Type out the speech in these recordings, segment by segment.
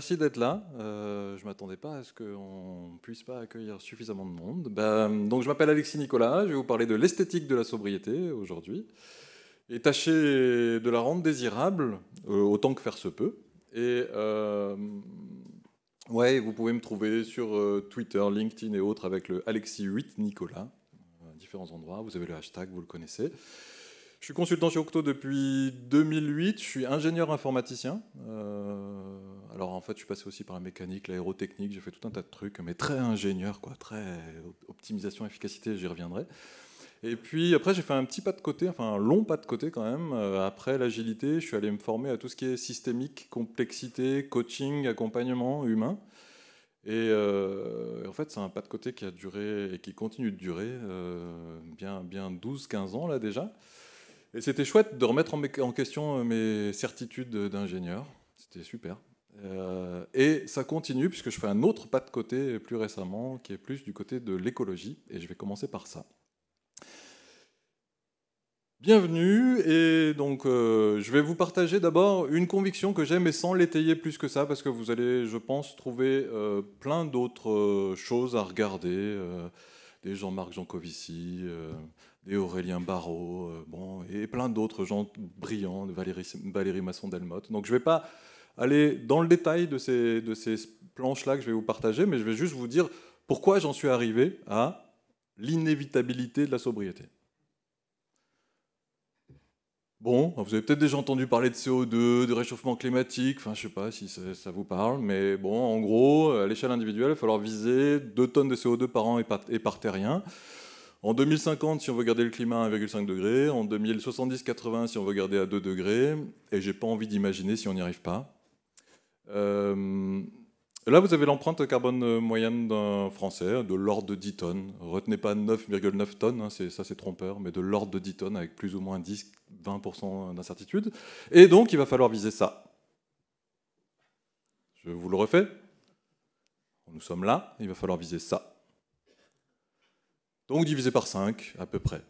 merci d'être là. Euh, je ne m'attendais pas à ce qu'on ne puisse pas accueillir suffisamment de monde. Ben, donc, je m'appelle Alexis Nicolas, je vais vous parler de l'esthétique de la sobriété aujourd'hui, et tâcher de la rendre désirable euh, autant que faire se peut. Et euh, ouais, vous pouvez me trouver sur Twitter, LinkedIn et autres avec le Alexis 8 Nicolas, différents endroits. Vous avez le hashtag, vous le connaissez. Je suis consultant chez Octo depuis 2008. Je suis ingénieur informaticien. Euh, alors en fait, je suis passé aussi par la mécanique, l'aérotechnique. J'ai fait tout un tas de trucs, mais très ingénieur, quoi, très optimisation, efficacité. J'y reviendrai. Et puis après, j'ai fait un petit pas de côté, enfin un long pas de côté quand même. Euh, après l'agilité, je suis allé me former à tout ce qui est systémique, complexité, coaching, accompagnement humain. Et, euh, en fait, c'est un pas de côté qui a duré et qui continue de durer bien, bien 12-15 ans là déjà. Et c'était chouette de remettre en, question euh, mes certitudes d'ingénieur. C'était super. Euh, et ça continue puisque je fais un autre pas de côté plus récemment qui est plus du côté de l'écologie. Et je vais commencer par ça. Bienvenue et donc euh, je vais vous partager d'abord une conviction que j'ai mais sans l'étayer plus que ça parce que vous allez je pense trouver plein d'autres choses à regarder des Jean-Marc Jancovici, euh, des Aurélien Barraud, euh, bon, et plein d'autres gens brillants, Valérie, Valérie Masson-Delmotte. Donc je ne vais pas aller dans le détail de ces, de ces planches-là que je vais vous partager, mais je vais juste vous dire pourquoi j'en suis arrivé à l'inévitabilité de la sobriété. Bon, vous avez peut-être déjà entendu parler de CO2, de réchauffement climatique, enfin je sais pas si ça, vous parle, mais bon, en gros, à l'échelle individuelle, il va falloir viser 2 tonnes de CO2 par an et par, et terrien. En 2050, si on veut garder le climat à 1,5 degré, en 2070-80, si on veut garder à 2 degrés, et j'ai pas envie d'imaginer si on n'y arrive pas. Euh, Là, vous avez l'empreinte carbone euh, moyenne d'un Français de l'ordre de 10 tonnes. Retenez pas 9,9 tonnes, hein, ça c'est trompeur, mais de l'ordre de 10 tonnes avec plus ou moins 10-20% d'incertitude. Et donc, il va falloir viser ça. Je vous le refais. Nous sommes là, il va falloir viser ça. Donc divisé par 5, à peu près.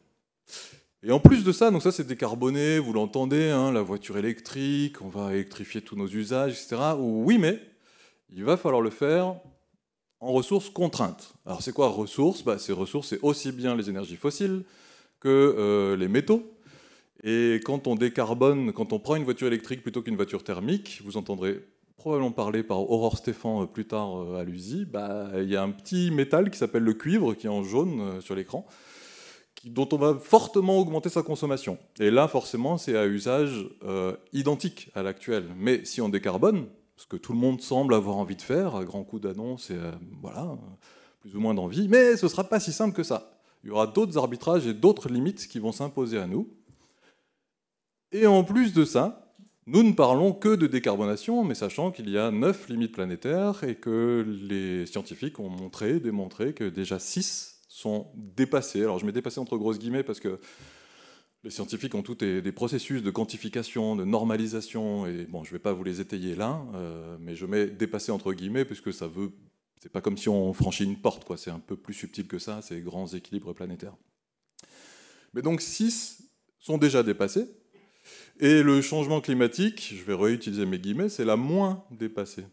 Et en plus de ça, donc ça c'est décarboné, vous l'entendez, hein, la voiture électrique, on va électrifier tous nos usages, etc. Oui, mais il va falloir le faire en ressources contraintes. Alors c'est quoi ressources bah, Ces ressources, c'est aussi bien les énergies fossiles que euh, les métaux. Et quand on décarbone, quand on prend une voiture électrique plutôt qu'une voiture thermique, vous entendrez probablement parler par Aurore Stéphan euh, plus tard euh, à l'USI, bah, il y a un petit métal qui s'appelle le cuivre, qui est en jaune sur l'écran, dont on va fortement augmenter sa consommation. Et là, forcément, c'est à usage identique à l'actuel. Mais si on décarbone, ce que tout le monde semble avoir envie de faire, à grand coup d'annonce et euh, voilà, plus ou moins d'envie, mais ce ne sera pas si simple que ça. Il y aura d'autres arbitrages et d'autres limites qui vont s'imposer à nous. Et en plus de ça, nous ne parlons que de décarbonation, mais sachant qu'il y a neuf limites planétaires et que les scientifiques ont montré, démontré que déjà six sont dépassées. Alors je mets dépassé entre grosses guillemets parce que les scientifiques ont tous des, processus de quantification, de normalisation, et bon, je ne vais pas vous les étayer là, euh, mais je mets dépassé entre guillemets, puisque ça veut. C'est pas comme si on franchit une porte, quoi. C'est un peu plus subtil que ça, ces grands équilibres planétaires. Mais donc 6 sont déjà dépassés, et le changement climatique, je vais réutiliser mes guillemets, c'est la moins dépassée.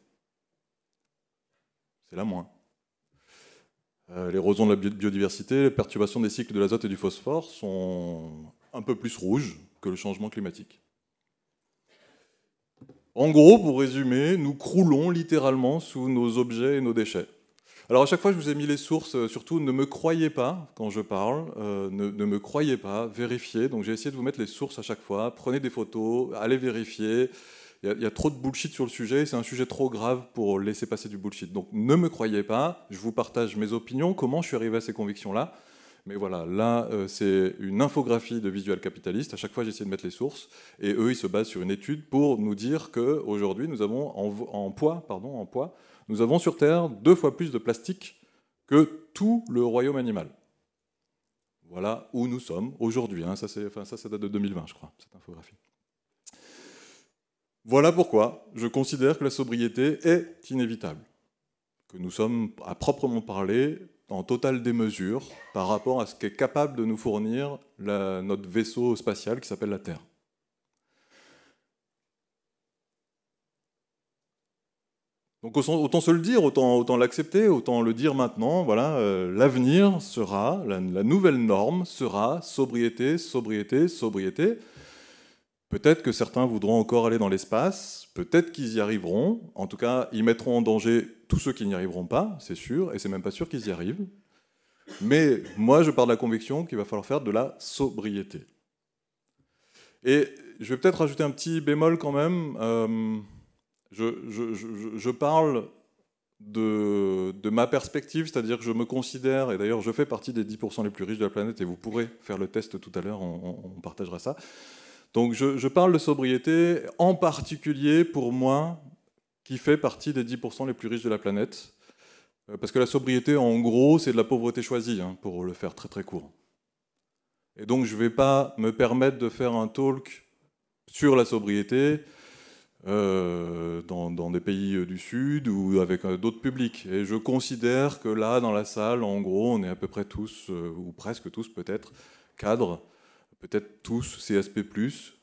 C'est la moins. Euh, l'érosion de la biodiversité, les perturbation des cycles de l'azote et du phosphore sont un peu plus rouge que le changement climatique. En gros, pour résumer, nous croulons littéralement sous nos objets et nos déchets. Alors à chaque fois, je vous ai mis les sources, euh, surtout ne me croyez pas quand je parle, euh, ne, me croyez pas, vérifiez. Donc j'ai essayé de vous mettre les sources à chaque fois, prenez des photos, allez vérifier. il y a trop de bullshit sur le sujet, c'est un sujet trop grave pour laisser passer du bullshit. Donc ne me croyez pas, je vous partage mes opinions, comment je suis arrivé à ces convictions-là. Mais voilà, là, euh, c'est une infographie de Visual Capitalist. À chaque fois, j'essaie de mettre les sources. Et eux, ils se basent sur une étude pour nous dire qu'aujourd'hui, nous avons en, poids, pardon, en poids, nous avons sur Terre deux fois plus de plastique que tout le royaume animal. Voilà où nous sommes aujourd'hui. Hein. ça, ça date de 2020, je crois, cette infographie. Voilà pourquoi je considère que la sobriété est inévitable, que nous sommes à proprement parler en totale démesure par rapport à ce qu'est capable de nous fournir notre vaisseau spatial qui s'appelle la Terre. Donc autant se le dire, autant, l'accepter, autant le dire maintenant. Voilà, euh, l'avenir sera, la, nouvelle norme sera sobriété, sobriété, sobriété. Peut-être que certains voudront encore aller dans l'espace, peut-être qu'ils y arriveront, en tout cas, ils mettront en danger tous ceux qui n'y arriveront pas, c'est sûr, et c'est même pas sûr qu'ils y arrivent. Mais moi, je pars de la conviction qu'il va falloir faire de la sobriété. Et je vais peut-être rajouter un petit bémol quand même. Euh, je, parle de, ma perspective, c'est-à-dire que je me considère, et d'ailleurs je fais partie des 10% les plus riches de la planète, et vous pourrez faire le test tout à l'heure, on partagera ça. Donc je, parle de sobriété en particulier pour moi, qui fait partie des 10% les plus riches de la planète. Euh, parce que la sobriété, en gros, c'est de la pauvreté choisie, hein, pour le faire très très court. Et donc je ne vais pas me permettre de faire un talk sur la sobriété euh, dans, des pays du Sud ou avec euh, d'autres publics. Et je considère que là, dans la salle, en gros, on est à peu près tous, ou presque tous peut-être, cadres peut-être tous CSP+,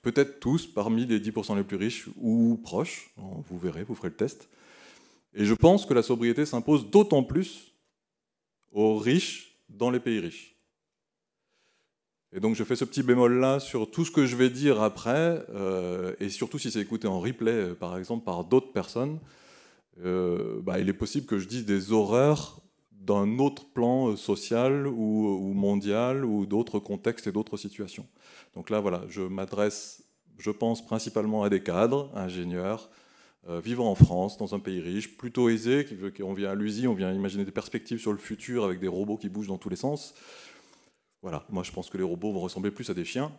peut-être tous parmi les 10% les plus riches ou proches, vous verrez, vous ferez le test. Et je pense que la sobriété s'impose d'autant plus aux riches dans les pays riches. Et donc je fais ce petit bémol-là sur tout ce que je vais dire après, euh, et surtout si c'est écouté en replay, euh, par exemple, par d'autres personnes, euh, bah, il est possible que je dise des horreurs d'un autre plan euh, social ou, mondial ou d'autres contextes et d'autres situations. Donc là, voilà, je m'adresse, je pense principalement à des cadres, ingénieurs, euh, vivant en France, dans un pays riche, plutôt aisé, qui veut qu'on vient à l'usine, on vient imaginer des perspectives sur le futur avec des robots qui bougent dans tous les sens. Voilà, moi je pense que les robots vont ressembler plus à des chiens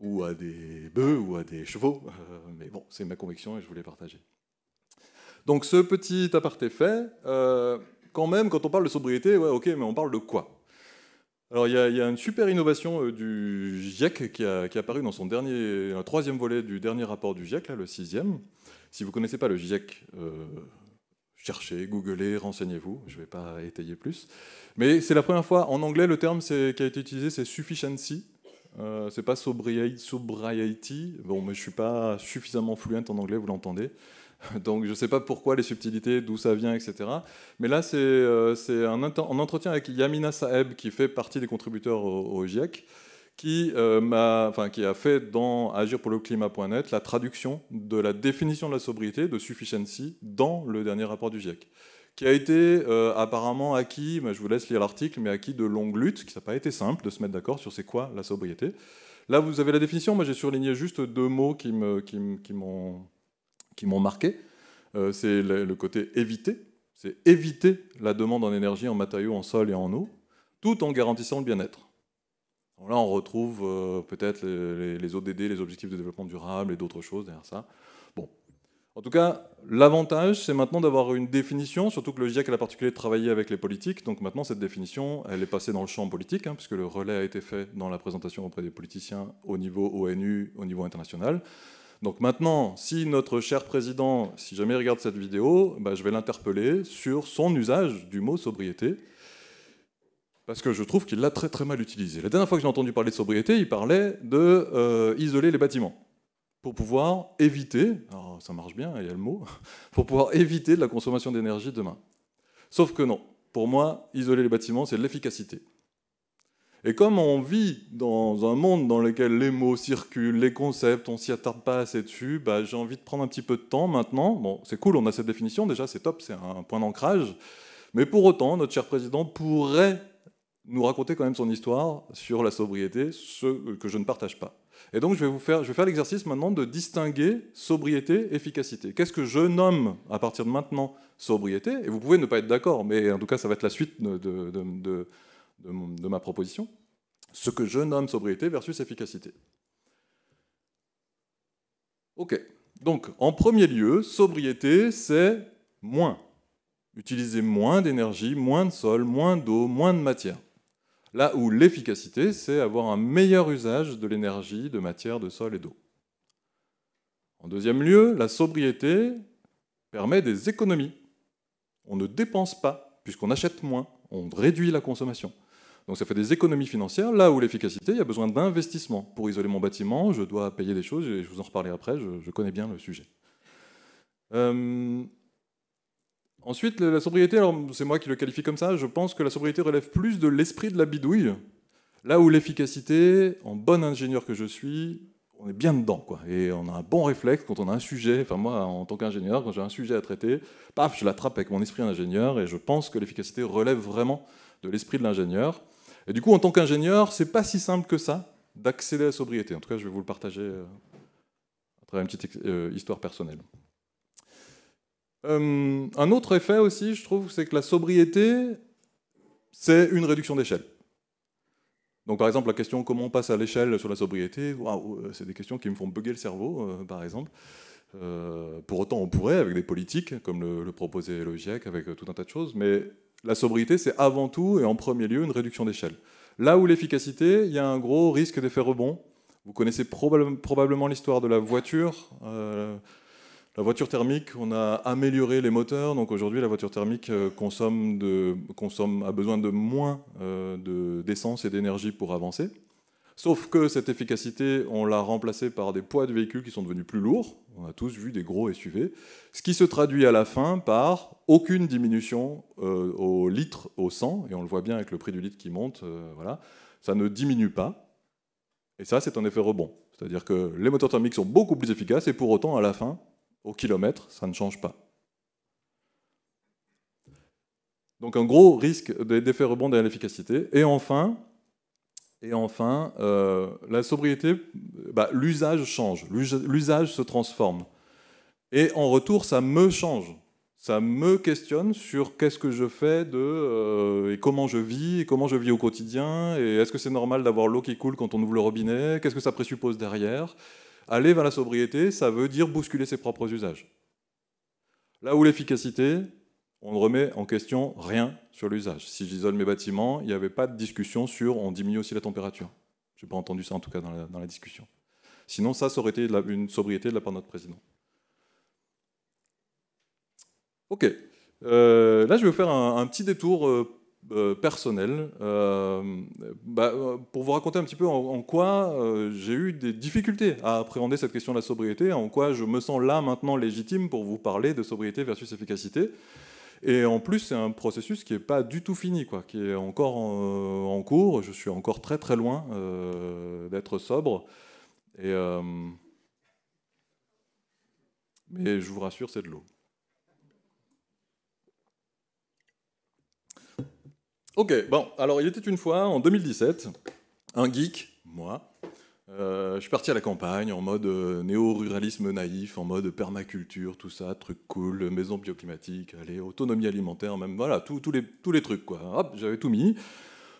ou à des bœufs ou à des chevaux, euh, mais bon, c'est ma conviction et je voulais partager. Donc ce petit aparté fait quand même, quand on parle de sobriété, ouais, ok, mais on parle de quoi alors il y, a une super innovation euh, du GIEC qui a, qui apparue dans son dernier, un troisième volet du dernier rapport du GIEC, là, le sixième. Si vous ne connaissez pas le GIEC, euh, cherchez, googlez, renseignez-vous, je ne vais pas étayer plus. Mais c'est la première fois, en anglais, le terme qui a été utilisé, c'est sufficiency. Euh, c'est pas sobriety, sobriety. Bon, mais je suis pas suffisamment fluent en anglais, vous l'entendez. Donc je ne sais pas pourquoi les subtilités, d'où ça vient, etc. Mais là, c'est euh, un, entretien avec Yamina Saeb, qui fait partie des contributeurs au, GIEC, euh, qui, a, fait dans Agir pour le climat.net la traduction de la définition de la sobriété, de sufficiency, dans le dernier rapport du GIEC qui a été euh, apparemment acquis, je vous laisse lire l'article, mais acquis de longue lutte, qui n'a pas été simple de se mettre d'accord sur c'est quoi la sobriété. Là, vous avez la définition, moi j'ai surligné juste deux mots qui m'ont qui m'ont marqué. Euh, c'est le, côté éviter, c'est éviter la demande en énergie, en matériaux, en sol et en eau, tout en garantissant le bien-être. Là, on retrouve euh, peut-être les, ODD, les objectifs de développement durable et d'autres choses derrière ça. Bon. En tout cas, l'avantage, c'est maintenant d'avoir une définition, surtout que le GIEC a la particularité de travailler avec les politiques. Donc maintenant, cette définition, elle est passée dans le champ politique, hein, puisque le relais a été fait dans la présentation auprès des politiciens au niveau ONU, au niveau international. Donc maintenant, si notre cher président, si jamais il regarde cette vidéo, bah, je vais l'interpeller sur son usage du mot sobriété, parce que je trouve qu'il l'a très très mal utilisé. La dernière fois que j'ai entendu parler de sobriété, il parlait de euh, isoler les bâtiments pour pouvoir éviter, alors ça marche bien, il y a le mot, pour pouvoir éviter la consommation d'énergie demain. Sauf que non, pour moi, isoler les bâtiments, c'est de l'efficacité. Et comme on vit dans un monde dans lequel les mots circulent, les concepts, on s'y attarde pas assez dessus, bah, j'ai envie de prendre un petit peu de temps maintenant. Bon, c'est cool, on a cette définition déjà, c'est top, c'est un point d'ancrage. Mais pour autant, notre cher président pourrait nous raconter quand même son histoire sur la sobriété, ce que je ne partage pas. Et donc je vais vous faire, je vais faire l'exercice maintenant de distinguer sobriété, efficacité. Qu'est-ce que je nomme à partir de maintenant sobriété Et vous pouvez ne pas être d'accord, mais en tout cas ça va être la suite de de, ma proposition, ce que je nomme sobriété versus efficacité. Ok, donc en premier lieu, sobriété, c'est moins. Utiliser moins d'énergie, moins de sol, moins d'eau, moins de matière. Là où l'efficacité, c'est avoir un meilleur usage de l'énergie, de matière, de sol et d'eau. En deuxième lieu, la sobriété permet des économies. On ne dépense pas, puisqu'on achète moins, on réduit la consommation. Donc ça fait des économies financières. Là où l'efficacité, il y a besoin d'investissement. Pour isoler mon bâtiment, je dois payer des choses, et je vous en reparlerai après, je, connais bien le sujet. Euh, ensuite, la sobriété, c'est moi qui le qualifie comme ça, je pense que la sobriété relève plus de l'esprit de la bidouille, là où l'efficacité, en bon ingénieur que je suis, on est bien dedans, quoi. Et on a un bon réflexe quand on a un sujet. Enfin, moi, en tant qu'ingénieur, quand j'ai un sujet à traiter, paf, je l'attrape avec mon esprit d'ingénieur. Et je pense que l'efficacité relève vraiment de l'esprit de l'ingénieur. Et du coup, en tant qu'ingénieur, c'est pas si simple que ça d'accéder à la sobriété. En tout cas, je vais vous le partager à euh, travers une petite euh, histoire personnelle. Euh, un autre effet aussi, je trouve, c'est que la sobriété, c'est une réduction d'échelle. Donc, par exemple, la question comment on passe à l'échelle sur la sobriété, c'est des questions qui me font bugger le cerveau, par exemple. pour autant, on pourrait, avec des politiques, comme le, proposait le GIEC, avec tout un tas de choses, mais la sobriété, c'est avant tout et en premier lieu une réduction d'échelle. Là où l'efficacité, il y a un gros risque d'effet rebond. Vous connaissez probablement l'histoire de la voiture. Euh, la voiture thermique, on a amélioré les moteurs, donc aujourd'hui la voiture thermique euh, consomme, a besoin de moins euh, d'essence et d'énergie pour avancer. Sauf que cette efficacité, on l'a remplacée par des poids de véhicules qui sont devenus plus lourds. On a tous vu des gros SUV. Ce qui se traduit à la fin par aucune diminution euh, au litre, au 100. Et on le voit bien avec le prix du litre qui monte. Euh, voilà. Ça ne diminue pas. Et ça, c'est un effet rebond. C'est-à-dire que les moteurs thermiques sont beaucoup plus efficaces et pour autant, à la fin, au kilomètre, ça ne change pas. Donc un gros risque d'effet rebond derrière l'efficacité. Et enfin, et enfin, euh, la sobriété, bah, l'usage change, l'usage se transforme. Et en retour, ça me change. Ça me questionne sur qu'est-ce que je fais de, euh, et comment je vis, et comment je vis au quotidien, et est-ce que c'est normal d'avoir l'eau qui coule quand on ouvre le robinet, qu'est-ce que ça présuppose derrière. Aller vers la sobriété, ça veut dire bousculer ses propres usages. Là où l'efficacité, on ne remet en question rien sur l'usage. Si j'isole mes bâtiments, il n'y avait pas de discussion sur on diminue aussi la température. Je n'ai pas entendu ça en tout cas dans la, discussion. Sinon, ça, ça aurait été une sobriété de la part de notre président. Ok. Euh, là, je vais vous faire un, petit détour euh, euh, personnel bah, pour vous raconter un petit peu en quoi j'ai eu des difficultés à appréhender cette question de la sobriété, en quoi je me sens là maintenant légitime pour vous parler de sobriété versus efficacité. Et en plus, c'est un processus qui n'est pas du tout fini, qui est encore euh, en, cours. Je suis encore très très loin euh, d'être sobre. Euh, mais je vous rassure, c'est de l'eau. Ok, bon, alors il était une fois, en 2017, un geek, moi, euh, je suis parti à la campagne en mode euh, néo-ruralisme naïf, en mode permaculture, tout ça, truc cool, maison bioclimatique, allez, autonomie alimentaire, même voilà, tous les trucs quoi. Hop, j'avais tout mis.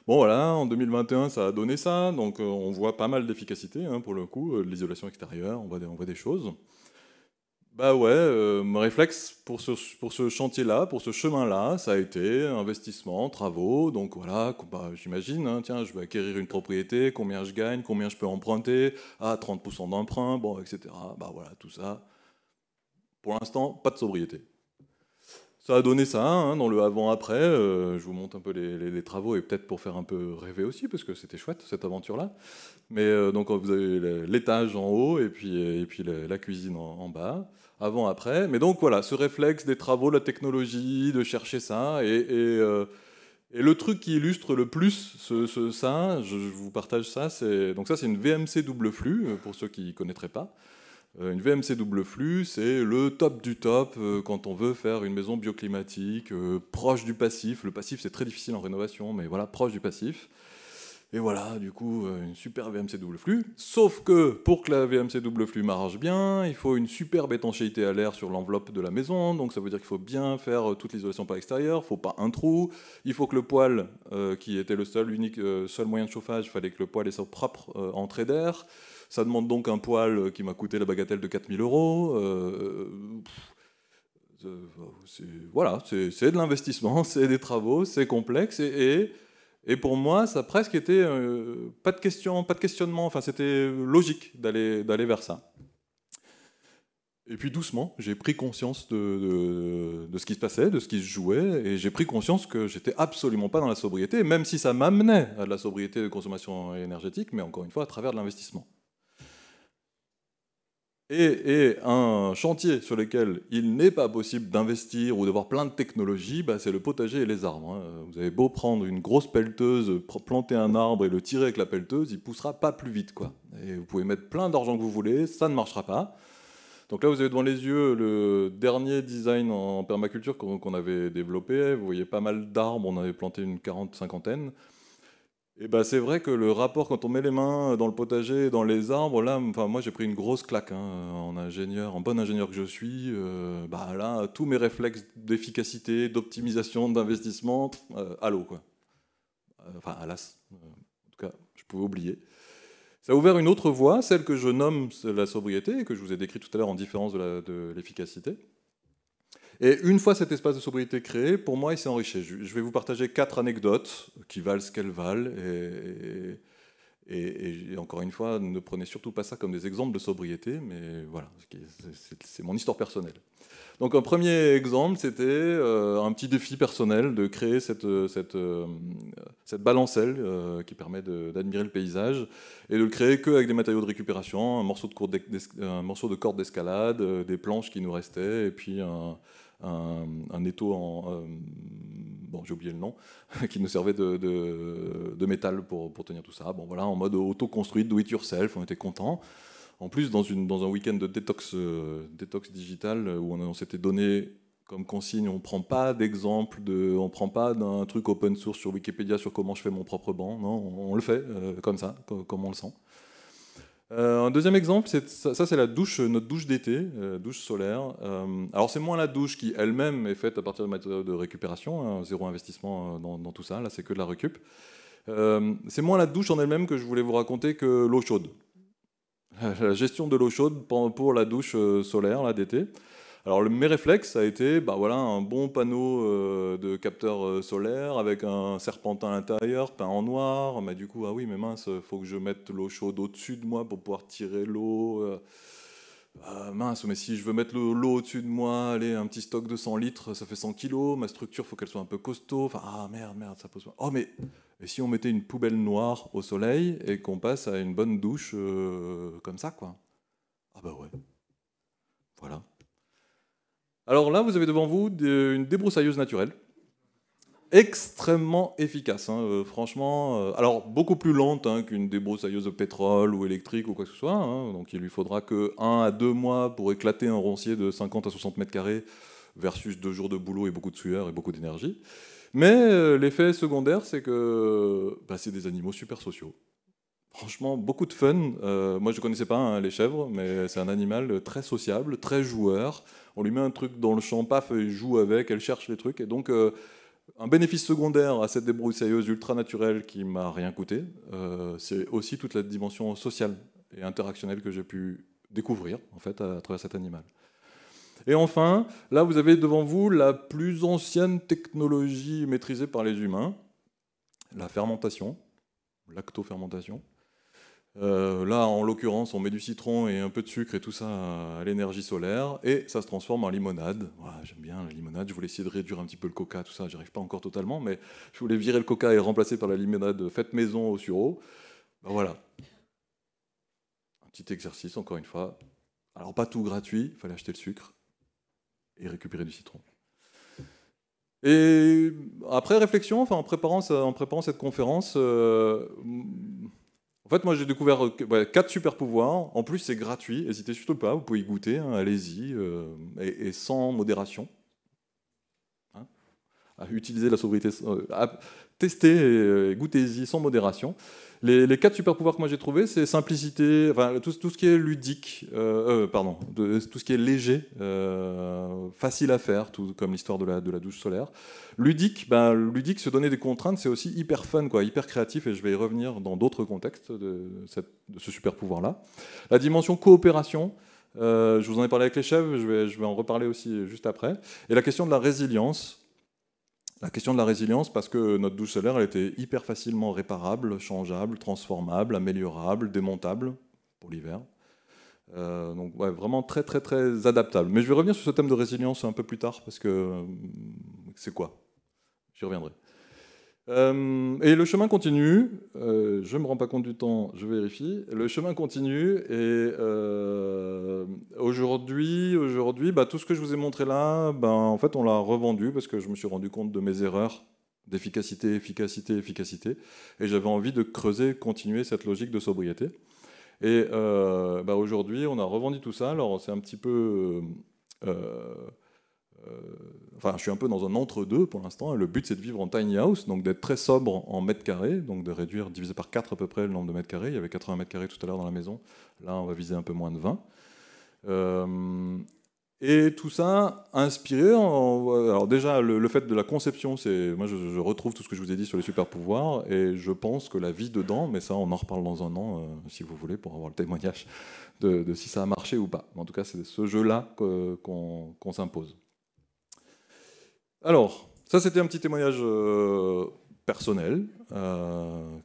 Bon voilà, en 2021 ça a donné ça, donc euh, on voit pas mal d'efficacité hein, pour le coup, l'isolation extérieure, on voit des choses. Bah ouais, mon euh, réflexe pour ce, chantier-là, pour ce chemin-là, ça a été investissement, travaux. Donc voilà, bah, j'imagine, hein, tiens, je vais acquérir une propriété, combien je gagne, combien je peux emprunter, à ah, 30% d'emprunt, bon, etc. Bah voilà, tout ça. Pour l'instant, pas de sobriété. Ça a donné ça, hein, dans le avant-après. Euh, je vous montre un peu les, travaux et peut-être pour faire un peu rêver aussi, parce que c'était chouette cette aventure-là. Mais euh, donc vous avez l'étage en haut et puis, la, cuisine en bas avant, après. Mais donc voilà, ce réflexe des travaux, la technologie, de chercher ça. Euh, et, le truc qui illustre le plus ce, ça, je, vous partage ça, c'est donc ça c'est une VMC double flux, euh, pour ceux qui ne connaîtraient pas. Euh, une VMC double flux, c'est le top du top quand on veut faire une maison bioclimatique, proche du passif. Le passif c'est très difficile en rénovation, mais voilà, proche du passif. Et voilà, du coup, euh, une super VMC double flux. Sauf que pour que la VMC double flux marche bien, il faut une superbe étanchéité à l'air sur l'enveloppe de la maison. Donc ça veut dire qu'il faut bien faire euh, toute l'isolation par extérieur, faut pas un trou. Il faut que le poêle, euh, qui était le seul, unique, seul moyen de chauffage, fallait que le poêle soit propre entrée d'air. Ça demande donc un poêle qui m'a coûté la bagatelle de 4000 euros. voilà, c'est de l'investissement, c'est des travaux, c'est complexe et et pour moi, ça presque était euh, pas de question, pas de questionnement. Enfin, c'était logique d'aller d'aller vers ça. Et puis doucement, j'ai pris conscience de, ce qui se passait, de ce qui se jouait, et j'ai pris conscience que j'étais absolument pas dans la sobriété, même si ça m'amenait à de la sobriété de consommation énergétique, mais encore une fois à travers de l'investissement et, un chantier sur lequel il n'est pas possible d'investir ou d'avoir plein de technologies, bah, c'est le potager et les arbres. Hein. Vous avez beau prendre une grosse pelleteuse, planter un arbre et le tirer avec la pelleteuse, il poussera pas plus vite. Quoi. Et vous pouvez mettre plein d'argent que vous voulez, ça ne marchera pas. Donc là, vous avez devant les yeux le dernier design en permaculture qu'on avait développé. Vous voyez pas mal d'arbres, on avait planté une quarante, cinquantaine. Bah, c'est vrai que le rapport, quand on met les mains dans le potager, dans les arbres, là, enfin, moi j'ai pris une grosse claque hein, en ingénieur, en bon ingénieur que je suis. Euh, bah, là, tous mes réflexes d'efficacité, d'optimisation, d'investissement, euh, à l'eau, quoi. Euh, enfin, à l'as. En tout cas, je pouvais oublier. Ça a ouvert une autre voie, celle que je nomme la sobriété, que je vous ai décrite tout à l'heure en différence de l'efficacité. Et une fois cet espace de sobriété créé, pour moi, il s'est enrichi. Je vais vous partager quatre anecdotes qui valent ce qu'elles valent. Et, et, encore une fois, ne prenez surtout pas ça comme des exemples de sobriété, mais voilà, c'est mon histoire personnelle. Donc un premier exemple, c'était euh, un petit défi personnel de créer cette, euh, cette, euh, cette balancelle qui permet d'admirer le paysage et de le créer que avec des matériaux de récupération, un morceau de, corde, un morceau de corde d'escalade, des planches qui nous restaient et puis un, un, un étau en. Euh, bon, j'ai oublié le nom, qui nous servait de, métal pour, tenir tout ça. Bon, voilà, en mode auto construit do it yourself, on était content En plus, dans, une, dans un week-end de détox, euh, détox digital, euh, où on, s'était donné comme consigne, on ne prend pas d'exemple, de, on ne prend pas d'un truc open source sur Wikipédia sur comment je fais mon propre banc, non, on, le fait comme ça, comme on le sent. Euh, un deuxième exemple, ça, c'est la douche, notre douche d'été, euh, douche solaire. Euh, alors c'est moins la douche qui elle-même est faite à partir de matériaux de récupération, hein, zéro investissement dans, dans, tout ça, là c'est que de la récup. c'est moins la douche en elle-même que je voulais vous raconter que l'eau chaude. la gestion de l'eau chaude pour la douche solaire d'été. Alors mes réflexes, ça a été bah, voilà, un bon panneau euh, de capteur euh, solaire avec un serpentin à l'intérieur, peint en noir. Mais du coup, ah oui, mais mince, faut que je mette l'eau chaude au-dessus de moi pour pouvoir tirer l'eau. Euh. Ah, mince, mais si je veux mettre l'eau au-dessus de moi, allez, un petit stock de 100 litres, ça fait 100 kilos, ma structure, faut qu'elle soit un peu costaud. Enfin, ah merde, merde, ça pose... Oh mais, et si on mettait une poubelle noire au soleil et qu'on passe à une bonne douche comme ça, quoi Ah bah ouais. Voilà. Alors là, vous avez devant vous une débroussailleuse naturelle, extrêmement efficace, hein, euh, franchement. Euh, alors beaucoup plus lente hein, qu'une débroussailleuse de pétrole ou électrique ou quoi que ce soit. Hein. donc il lui faudra que 1 à 2 mois pour éclater un roncier de 50 à 60 mètres carrés versus 2 jours de boulot et beaucoup de sueur et beaucoup d'énergie. Mais euh, l'effet secondaire, c'est que passer bah, c'est des animaux super sociaux. Franchement, beaucoup de fun. Euh, moi, je ne connaissais pas hein, les chèvres, mais c'est un animal très sociable, très joueur. On lui met un truc dans le champ, paf, il joue avec, elle cherche les trucs. Et donc, euh, un bénéfice secondaire à cette débroussailleuse ultra naturelle qui m'a rien coûté, euh, c'est aussi toute la dimension sociale et interactionnelle que j'ai pu découvrir, en fait, à, à travers cet animal. Et enfin, là, vous avez devant vous la plus ancienne technologie maîtrisée par les humains, la fermentation, lactofermentation. Euh, là, en l'occurrence, on met du citron et un peu de sucre et tout ça à l'énergie solaire, et ça se transforme en limonade. J'aime bien la limonade, je voulais essayer de réduire un petit peu le coca, tout ça, j'y arrive pas encore totalement, mais je voulais virer le coca et remplacer par la limonade faite maison au sureau. Ben voilà. Un petit exercice, encore une fois. Alors, pas tout gratuit, il fallait acheter le sucre et récupérer du citron. Et après réflexion, en, préparant, cette conférence, euh, en fait, moi, j'ai découvert euh, quatre super pouvoirs. En plus, c'est gratuit. N'hésitez surtout pas. Vous pouvez y goûter. Hein. Allez-y. Euh, et, sans modération. Hein. Utilisez la sobriété. Euh, testez et euh, goûtez-y sans modération. Les, quatre super pouvoirs que moi j'ai trouvés, c'est simplicité, tout, ce qui est ludique, euh, euh, pardon, tout ce qui est léger, facile à faire, tout comme l'histoire de la, douche solaire. Ludique, ben, ludique, se donner des contraintes, c'est aussi hyper fun, quoi, hyper créatif, et je vais y revenir dans d'autres contextes de, ce super pouvoir-là. La dimension coopération, je vous en ai parlé avec les chefs, je vais, je vais en reparler aussi juste après. Et la question de la résilience, la question de la résilience, parce que notre douce solaire, elle était hyper facilement réparable, changeable, transformable, améliorable, démontable pour l'hiver. Euh, donc vraiment très très très adaptable. Mais je vais revenir sur ce thème de résilience un peu plus tard parce que euh, c'est quoi J'y reviendrai. Euh, et le chemin continue, euh, je ne me rends pas compte du temps, je vérifie. Le chemin continue et euh, aujourd'hui, aujourd'hui bah, tout ce que je vous ai montré là, bah, en fait, on l'a revendu parce que je me suis rendu compte de mes erreurs d'efficacité, efficacité, efficacité. Et j'avais envie de creuser, continuer cette logique de sobriété. Et bah, aujourd'hui, on a revendu tout ça. Alors, c'est un petit peu. Euh, enfin, je suis un peu dans un entre-deux pour l'instant. Hein. Le but, c'est de vivre en tiny house, donc d'être très sobre en mètres carrés, donc de réduire, diviser par 4 à peu près le nombre de mètres carrés. Il y avait 80 mètres carrés tout à l'heure dans la maison. Là, on va viser un peu moins de 20. Euh, et tout ça inspiré. alors, déjà, le, fait de la conception, c'est. Moi, je, retrouve tout ce que je vous ai dit sur les super-pouvoirs, et je pense que la vie dedans, mais ça, on en reparle dans un an, euh, si vous voulez, pour avoir le témoignage de, si ça a marché ou pas. En tout cas, c'est ce jeu-là qu'on s'impose. Alors, ça c'était un petit témoignage euh, personnel, euh,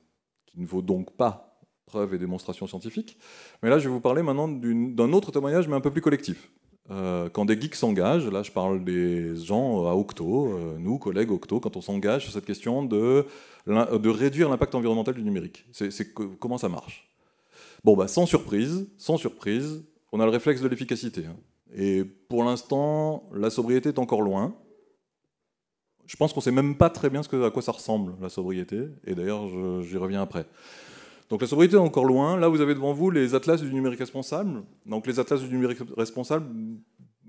qui ne vaut donc pas preuve et démonstration scientifique. Mais là, je vais vous parler maintenant d'un autre témoignage, mais un peu plus collectif. Euh, quand des geeks s'engagent, là je parle des gens à Octo, nous, collègues Octo, quand on s'engage sur cette question de, réduire l'impact environnemental du numérique. C'est comment ça marche Bon, bah, sans surprise, sans surprise, on a le réflexe de l'efficacité. Hein. Et pour l'instant, la sobriété est encore loin je pense qu'on ne sait même pas très bien à quoi ça ressemble, la sobriété, et d'ailleurs j'y reviens après. Donc la sobriété est encore loin. Là, vous avez devant vous les atlas du numérique responsable. Donc les atlas du numérique responsable,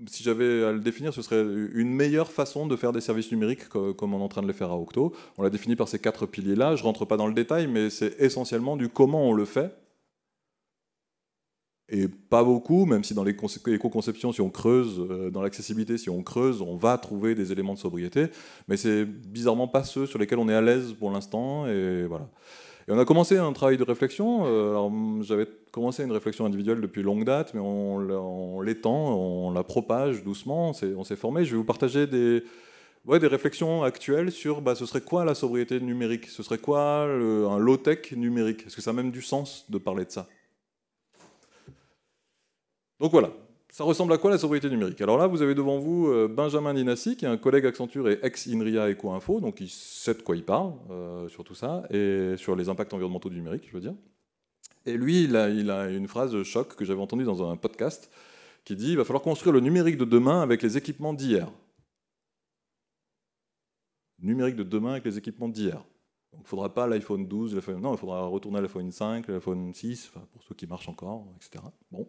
si j'avais à le définir, ce serait une meilleure façon de faire des services numériques comme on est en train de les faire à Octo. On l'a défini par ces quatre piliers-là. Je ne rentre pas dans le détail, mais c'est essentiellement du comment on le fait et pas beaucoup, même si dans l'éco-conception, si on creuse, euh, dans l'accessibilité, si on creuse, on va trouver des éléments de sobriété, mais c'est bizarrement pas ceux sur lesquels on est à l'aise pour l'instant, et voilà. Et on a commencé un travail de réflexion, euh, hum, j'avais commencé une réflexion individuelle depuis longue date, mais on, l'étend, on la propage doucement, on s'est formé, je vais vous partager des... Ouais, des réflexions actuelles sur bah, ce serait quoi la sobriété numérique Ce serait quoi un low-tech numérique Est-ce que ça a même du sens de parler de ça donc voilà, ça ressemble à quoi la sobriété numérique Alors là, vous avez devant vous euh, Benjamin Dinassi, qui est un collègue Accenture et ex-INRIA Ecoinfo, info donc il sait de quoi il parle euh, sur tout ça, et sur les impacts environnementaux du numérique, je veux dire. Et lui, il a, une phrase choc que j'avais entendue dans un podcast qui dit il va falloir construire le numérique de demain avec les équipements d'hier. Numérique de demain avec les équipements d'hier. Donc il ne faudra pas l'iPhone 12, non, il faudra retourner à l'iPhone 5, l'iPhone 6, pour ceux qui marchent encore, etc. Bon.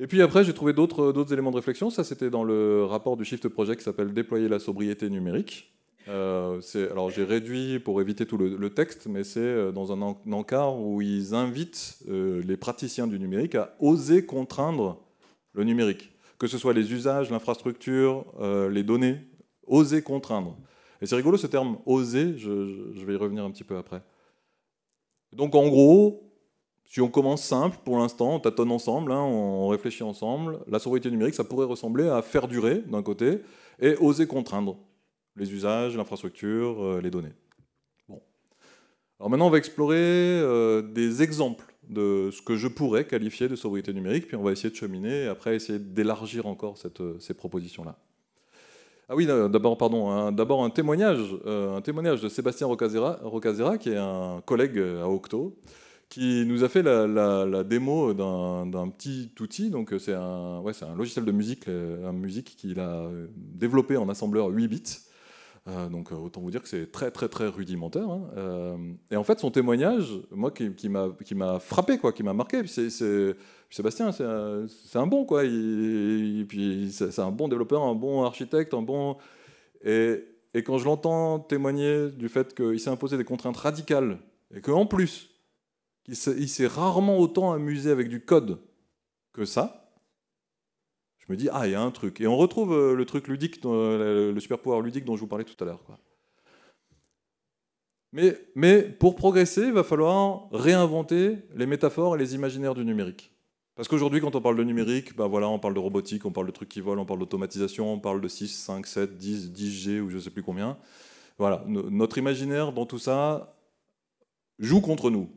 Et puis après, j'ai trouvé euh, d'autres éléments de réflexion. Ça, c'était dans le rapport du Shift Project qui s'appelle Déployer la sobriété numérique. Euh, alors j'ai réduit pour éviter tout le, texte, mais c'est euh, dans un, encart où ils invitent les praticiens du numérique à oser contraindre le numérique, que ce soit les usages, l'infrastructure, les données, oser contraindre. Et c'est rigolo ce terme oser, je, vais y revenir un petit peu après. Donc en gros, si on commence simple, pour l'instant, on tâtonne ensemble, hein, on réfléchit ensemble, la sobriété numérique, ça pourrait ressembler à faire durer d'un côté et oser contraindre les usages, l'infrastructure, euh, les données. Bon. Alors maintenant, on va explorer euh, des exemples de ce que je pourrais qualifier de sobriété numérique, puis on va essayer de cheminer et après essayer d'élargir encore euh, ces propositions-là. Ah oui, d'abord, pardon, hein, d'abord un témoignage, de Sébastien Rocazera, Rocazera, qui est un collègue à Octo, qui nous a fait la, démo d'un petit outil. Donc euh, c'est un, ouais, un logiciel de musique, euh, un musique qu'il a euh, développé en assembleur 8 bits. donc autant vous dire que c'est très très très rudimentaire. Hein. et en fait son témoignage, moi qui, qui m'a frappé quoi, qui m'a marqué. c'est Sébastien, c'est un, un, bon quoi. puis c'est un bon développeur, un bon architecte, un bon. Et, et quand je l'entends témoigner du fait qu'il s'est imposé des contraintes radicales et qu'en plus il s'est rarement autant amusé avec du code que ça, je me dis, ah, il y a un truc. Et on retrouve euh, le truc ludique, euh, le super pouvoir ludique dont je vous parlais tout à l'heure. Mais, mais pour progresser, il va falloir réinventer les métaphores et les imaginaires du numérique. Parce qu'aujourd'hui, quand on parle de numérique, ben voilà, on parle de robotique, on parle de trucs qui volent, on parle d'automatisation, on parle de 6, 5, 7, 10, 10G ou je ne sais plus combien. Voilà, notre imaginaire dans tout ça joue contre nous.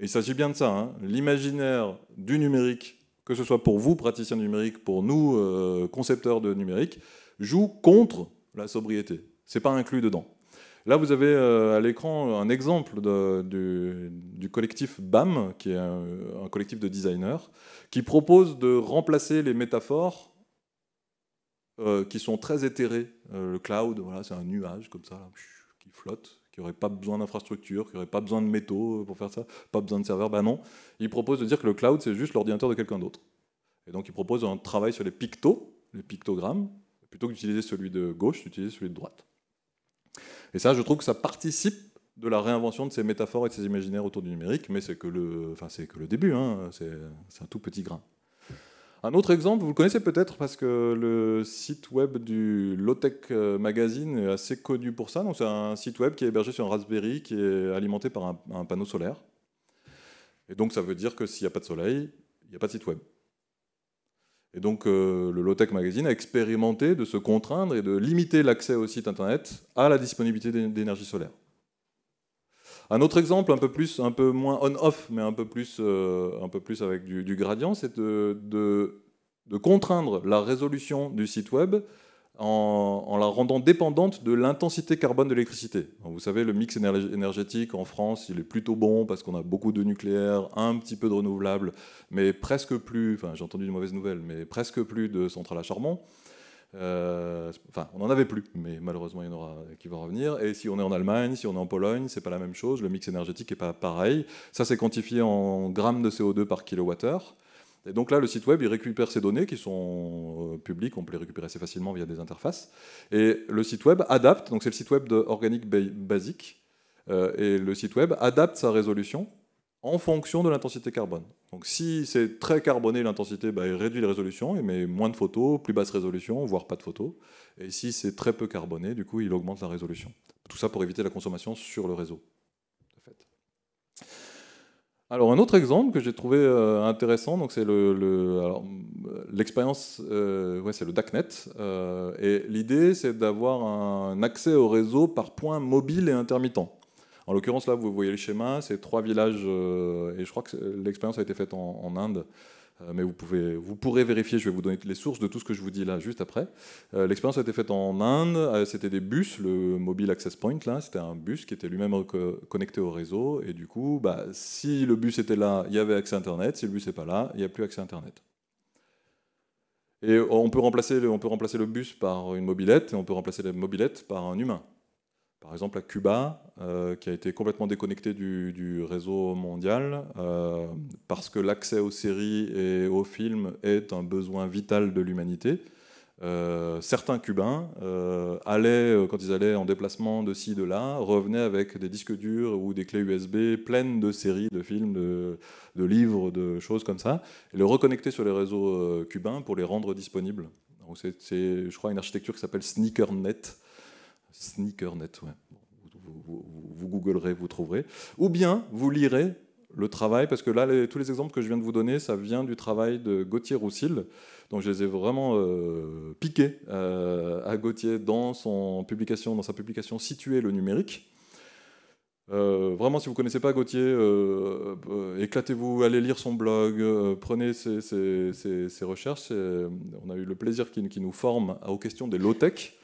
Il s'agit bien de ça. Hein. L'imaginaire du numérique, que ce soit pour vous, praticiens numérique, pour nous, euh, concepteurs de numérique, joue contre la sobriété. C'est pas inclus dedans. Là, vous avez euh, à l'écran un exemple de, du, collectif BAM, qui est un, collectif de designers, qui propose de remplacer les métaphores euh, qui sont très éthérées. le cloud, voilà, c'est un nuage comme ça, qui flotte, qui n'aurait pas besoin d'infrastructures, qui n'aurait pas besoin de métaux euh, pour faire ça, pas besoin de serveurs. Ben non, il propose de dire que le cloud, c'est juste l'ordinateur de quelqu'un d'autre. Et donc il propose un travail sur les pictos, les pictogrammes, plutôt que d'utiliser celui de gauche, d'utiliser celui de droite. Et ça, je trouve que ça participe de la réinvention de ces métaphores et de ces imaginaires autour du numérique, mais c'est que le, enfin, c'est que le début, hein. c'est un tout petit grain. Un autre exemple, vous le connaissez peut-être parce que le site web du Tech euh, Magazine est assez connu pour ça. c'est un site web qui est hébergé sur un Raspberry, qui est alimenté par un, panneau solaire. Et donc ça veut dire que s'il n'y a pas de soleil, il n'y a pas de site web. Et donc euh, le Tech Magazine a expérimenté de se contraindre et de limiter l'accès au site Internet à la disponibilité d'énergie solaire. Un autre exemple, un peu plus, un peu moins on-off, mais un peu plus, euh, un peu plus avec du, gradient, c'est de, contraindre la résolution du site web en, la rendant dépendante de l'intensité carbone de l'électricité. Vous savez, le mix énergétique en France, il est plutôt bon parce qu'on a beaucoup de nucléaire, un petit peu de renouvelable, mais presque plus, enfin j'ai entendu une mauvaise nouvelle, mais presque plus de centrales à charbon. Euh, enfin, on n'en avait plus, mais malheureusement, il y en aura qui vont revenir. Et si on est en Allemagne, si on est en Pologne, c'est pas la même chose. Le mix énergétique n'est pas pareil. Ça, c'est quantifié en grammes de CO2 par kilowattheure. Et donc là, le site web, il récupère ces données qui sont euh, publiques, on peut les récupérer assez facilement via des interfaces. Et le site web adapte, donc c'est le site web de Organic Basic, euh, et le site web adapte sa résolution en fonction de l'intensité carbone. Donc si c'est très carboné l'intensité, il bah, réduit les résolutions, il met moins de photos, plus basse résolution, voire pas de photos. Et si c'est très peu carboné, du coup, il augmente la résolution. Tout ça pour éviter la consommation sur le réseau. Alors un autre exemple que j'ai trouvé euh, intéressant, donc c'est le, euh, ouais, c'est le DACnet, euh, et l'idée c'est d'avoir un accès au réseau par points mobiles et intermittents. En l'occurrence, là, vous voyez le schéma, c'est trois villages, euh, et je crois que l'expérience a été faite en, Inde, euh, mais vous, pouvez, vous pourrez vérifier, je vais vous donner les sources de tout ce que je vous dis là juste après. Euh, l'expérience a été faite en Inde, c'était des bus, le Mobile Access Point, là, c'était un bus qui était lui-même connecté au réseau, et du coup, bah, si le bus était là, il y avait accès à Internet, si le bus n'est pas là, il n'y a plus accès à Internet. Et on peut, remplacer, on peut remplacer le bus par une mobilette, et on peut remplacer la mobilette par un humain par exemple à Cuba, euh, qui a été complètement déconnecté du, réseau mondial, euh, parce que l'accès aux séries et aux films est un besoin vital de l'humanité. Euh, certains Cubains allaient, quand ils allaient en déplacement de ci, de là, revenaient avec des disques durs ou des clés USB pleines de séries, de films, de, livres, de choses comme ça, et les reconnecter sur les réseaux cubains pour les rendre disponibles. C'est, je crois, une architecture qui s'appelle SneakerNet, Sneakernet. net Vous, googlerez, vous trouverez. Ou bien vous lirez le travail, parce que là, tous les exemples que je viens de vous donner, ça vient du travail de Gauthier Roussil. Donc je les ai vraiment piqué euh, piqués euh, à Gauthier dans, son publication, dans sa publication Situer le numérique. Euh, vraiment, si vous ne connaissez pas Gauthier, éclatez-vous, allez lire son blog, prenez ses, recherches. On a eu le plaisir qu'il nous forme aux questions des low-tech.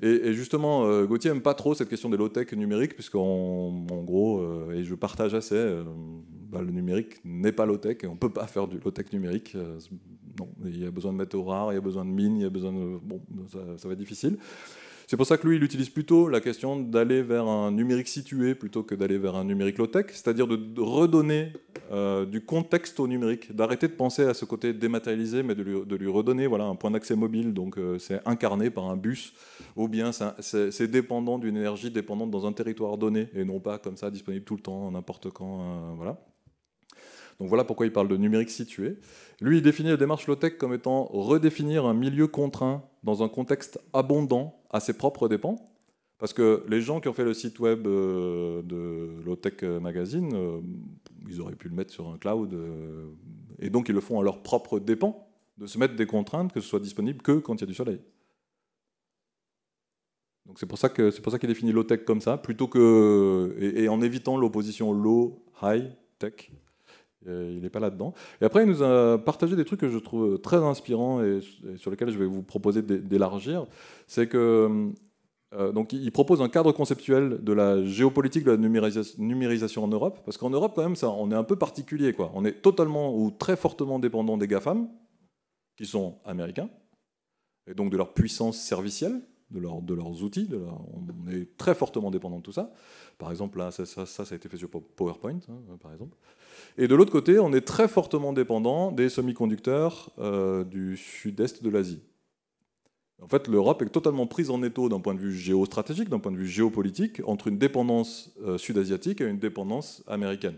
Et, justement, euh, Gauthier aime pas trop cette question des low-tech numériques, puisqu'en gros, euh, et je partage assez, euh, bah, le numérique n'est pas low-tech, et on peut pas faire du low-tech numérique. non, il y a besoin de métaux rares, il y a besoin de mines, il y a besoin de... Bon, ça, ça va être difficile. C'est pour ça que lui, il utilise plutôt la question d'aller vers un numérique situé plutôt que d'aller vers un numérique low-tech, c'est-à-dire de redonner euh, du contexte au numérique, d'arrêter de penser à ce côté dématérialisé, mais de lui, redonner voilà, un point d'accès mobile, donc euh, c'est incarné par un bus, ou bien c'est dépendant d'une énergie dépendante dans un territoire donné, et non pas comme ça, disponible tout le temps, n'importe quand. Euh, voilà. Donc voilà pourquoi il parle de numérique situé. Lui, il définit la démarche low-tech comme étant redéfinir un milieu contraint dans un contexte abondant à ses propres dépens. Parce que les gens qui ont fait le site web euh, de low-tech euh, magazine, euh, ils auraient pu le mettre sur un cloud. Et donc ils le font à leurs propres dépens, de se mettre des contraintes que ce soit disponible que quand il y a du soleil. Donc c'est pour ça que c'est pour ça qu'il définit low tech comme ça, plutôt que et en évitant l'opposition low high tech il n'est pas là-dedans. Et après, il nous a partagé des trucs que je trouve très inspirants et, sur lesquels je vais vous proposer d'élargir. C'est que euh, donc, il propose un cadre conceptuel de la géopolitique de la numérisation en Europe, parce qu'en Europe, quand même, ça, on est un peu particulier. On est totalement ou très fortement dépendant des GAFAM, qui sont américains, et donc de leur puissance servicielle, de, leurs outils. on est très fortement dépendant de tout ça. Par exemple, là, ça, ça, a été fait sur PowerPoint, hein, par exemple. Et de l'autre côté, on est très fortement dépendant des semi-conducteurs euh, du sud-est de l'Asie. En fait, l'Europe est totalement prise en étau d'un point de vue géostratégique, d'un point de vue géopolitique, entre une dépendance euh, sud-asiatique et une dépendance américaine.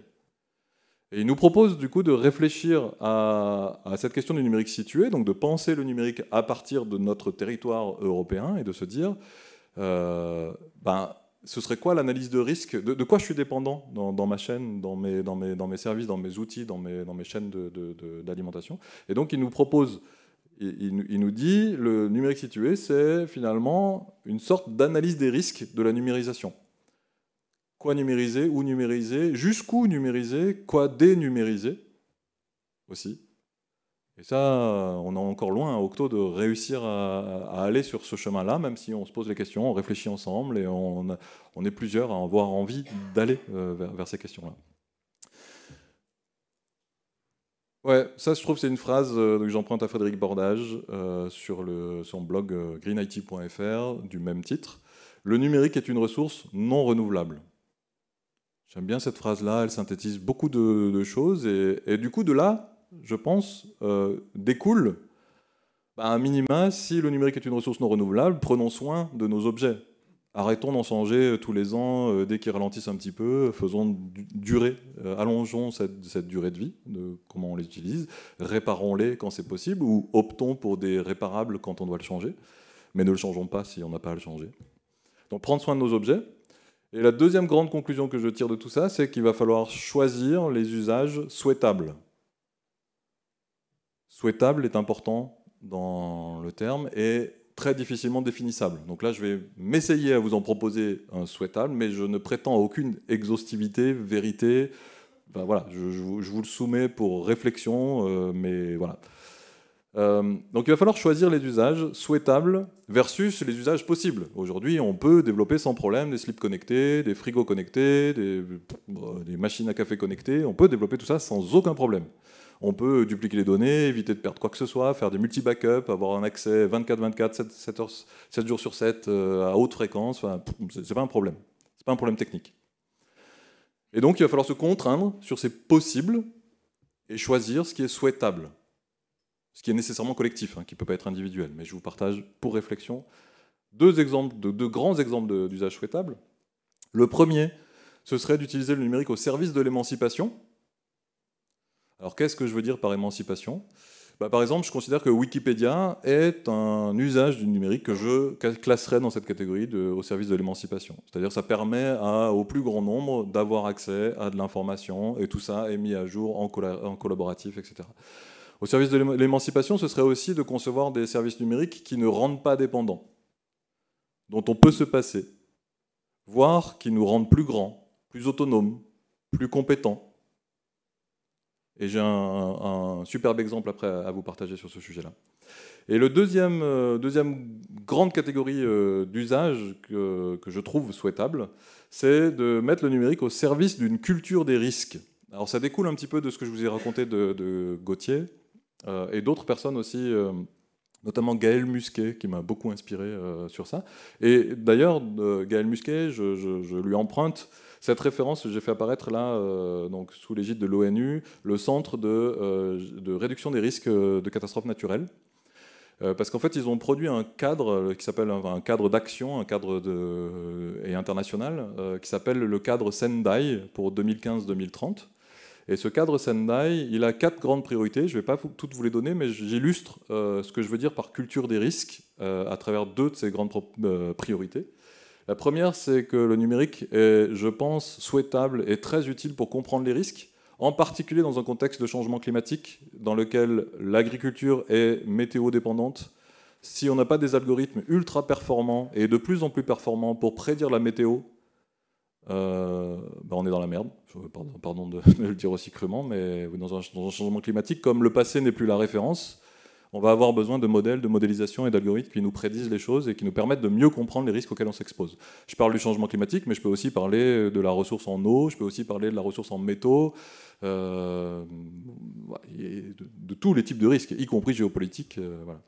Et il nous propose du coup de réfléchir à, cette question du numérique situé, donc de penser le numérique à partir de notre territoire européen et de se dire, euh, ben, ce serait quoi l'analyse de risque de, quoi je suis dépendant dans, ma chaîne, dans mes, services, dans mes outils, dans mes, chaînes d'alimentation. Et donc, il nous propose, il, nous dit, le numérique situé, c'est finalement une sorte d'analyse des risques de la numérisation. Quoi numériser, où numériser, jusqu'où numériser, quoi dénumériser aussi. Et ça, euh, on est encore loin à hein, Octo de réussir à, aller sur ce chemin-là, même si on se pose les questions, on réfléchit ensemble et on, est plusieurs à avoir envie d'aller euh, vers, ces questions-là. Ouais, ça je trouve c'est une phrase que euh, j'emprunte à Frédéric Bordage sur son blog greenIT.fr du même titre. Le numérique est une ressource non renouvelable. J'aime bien cette phrase-là, elle synthétise beaucoup de, choses et, du coup de là, je pense, euh, découle, à bah, un minima, si le numérique est une ressource non renouvelable, prenons soin de nos objets. Arrêtons d'en changer euh, tous les ans, euh, dès qu'ils ralentissent un petit peu, faisons durer, allongeons cette, cette, durée de vie, de comment on les utilise, réparons-les quand c'est possible, ou optons pour des réparables quand on doit le changer, mais ne le changeons pas si on n'a pas à le changer. Donc prendre soin de nos objets, et la deuxième grande conclusion que je tire de tout ça, c'est qu'il va falloir choisir les usages souhaitables souhaitable est important dans le terme et très difficilement définissable. Donc là, je vais m'essayer à vous en proposer un souhaitable, mais je ne prétends à aucune exhaustivité, vérité. voilà, je, vous, le soumets pour réflexion, euh, mais voilà. Euh, donc il va falloir choisir les usages souhaitables versus les usages possibles. Aujourd'hui, on peut développer sans problème des slips connectés, des frigos connectés, des, euh, machines à café connectées. On peut développer tout ça sans aucun problème on peut dupliquer les données, éviter de perdre quoi que ce soit, faire des multi-backups, avoir un accès 24-24, 7, jours sur 7 euh, à haute fréquence. Ce n'est pas un problème. n'est pas un problème technique. Et donc, il va falloir se contraindre sur ces possibles et choisir ce qui est souhaitable. Ce qui est nécessairement collectif, hein, qui ne peut pas être individuel. Mais je vous partage pour réflexion deux, exemples, deux grands exemples d'usage souhaitable. Le premier, ce serait d'utiliser le numérique au service de l'émancipation, alors qu'est-ce que je veux dire par émancipation bah, Par exemple, je considère que Wikipédia est un usage du numérique que je classerais dans cette catégorie au service de l'émancipation. C'est-à-dire ça permet au plus grand nombre d'avoir accès à de l'information et tout ça est mis à jour en collaboratif, etc. Au service de l'émancipation, ce serait aussi de concevoir des services numériques qui ne rendent pas dépendants, dont on peut se passer, voire qui nous rendent plus grands, plus autonomes, plus compétents, et j'ai un, superbe exemple après à vous partager sur ce sujet-là. Et le deuxième, euh, deuxième grande catégorie euh, d'usage que, que, je trouve souhaitable, c'est de mettre le numérique au service d'une culture des risques. Alors ça découle un petit peu de ce que je vous ai raconté de, Gauthier euh, et d'autres personnes aussi notamment Gaël Musquet, qui m'a beaucoup inspiré euh, sur ça. Et d'ailleurs, euh, Gaël Musquet, je, lui emprunte cette référence que j'ai fait apparaître là, euh, donc sous l'égide de l'ONU, le Centre de, réduction des risques de catastrophes naturelles. Parce qu'en fait, ils ont produit un cadre qui s'appelle un cadre d'action, un cadre et international, qui s'appelle le cadre Sendai pour 2015-2030, et ce cadre Sendai, il a quatre grandes priorités. Je ne vais pas toutes vous les donner, mais j'illustre euh, ce que je veux dire par culture des risques euh, à travers deux de ces grandes euh, priorités. La première, c'est que le numérique est, je pense, souhaitable et très utile pour comprendre les risques, en particulier dans un contexte de changement climatique dans lequel l'agriculture est météo-dépendante. Si on n'a pas des algorithmes ultra performants et de plus en plus performants pour prédire la météo, euh, bah, on est dans la merde, pardon, pardon de, le dire aussi crûment, mais dans un, changement climatique, comme le passé n'est plus la référence, on va avoir besoin de modèles, de modélisation et d'algorithmes qui nous prédisent les choses et qui nous permettent de mieux comprendre les risques auxquels on s'expose. Je parle du changement climatique, mais je peux aussi parler de la ressource en eau, je peux aussi parler de la ressource en métaux, euh, de, tous les types de risques, y compris géopolitiques. Euh, voilà.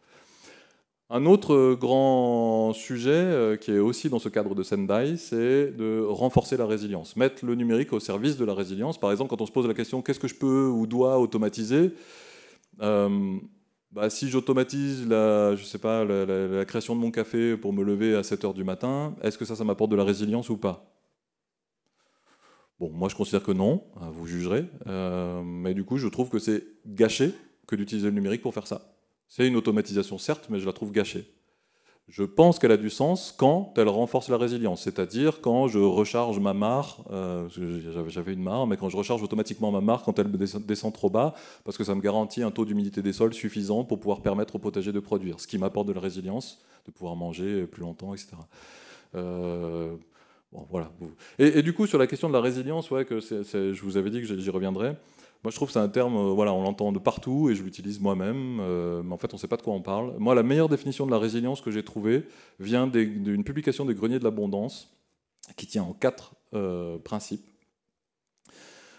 Un autre euh, grand sujet euh, qui est aussi dans ce cadre de Sendai, c'est de renforcer la résilience, mettre le numérique au service de la résilience. Par exemple, quand on se pose la question qu'est-ce que je peux ou dois automatiser euh, bah, si j'automatise la, je sais pas, création de mon café pour me lever à 7h du matin, est-ce que ça, ça m'apporte de la résilience ou pas Bon, moi je considère que non, hein, vous jugerez, mais du coup je trouve que c'est gâché que d'utiliser le numérique pour faire ça. C'est une automatisation, certes, mais je la trouve gâchée. Je pense qu'elle a du sens quand elle renforce la résilience, c'est-à-dire quand je recharge ma mare, euh, j'avais une mare, mais quand je recharge automatiquement ma mare quand elle descend trop bas, parce que ça me garantit un taux d'humidité des sols suffisant pour pouvoir permettre au potager de produire, ce qui m'apporte de la résilience, de pouvoir manger plus longtemps, etc. Euh, et, du coup, sur la question de la résilience, ouais, que je vous avais dit que j'y reviendrai, moi, je trouve que c'est un terme, euh, voilà, on l'entend de partout et je l'utilise moi-même, euh, mais en fait, on ne sait pas de quoi on parle. Moi, la meilleure définition de la résilience que j'ai trouvée vient d'une publication des Greniers de l'Abondance qui tient en quatre euh, principes.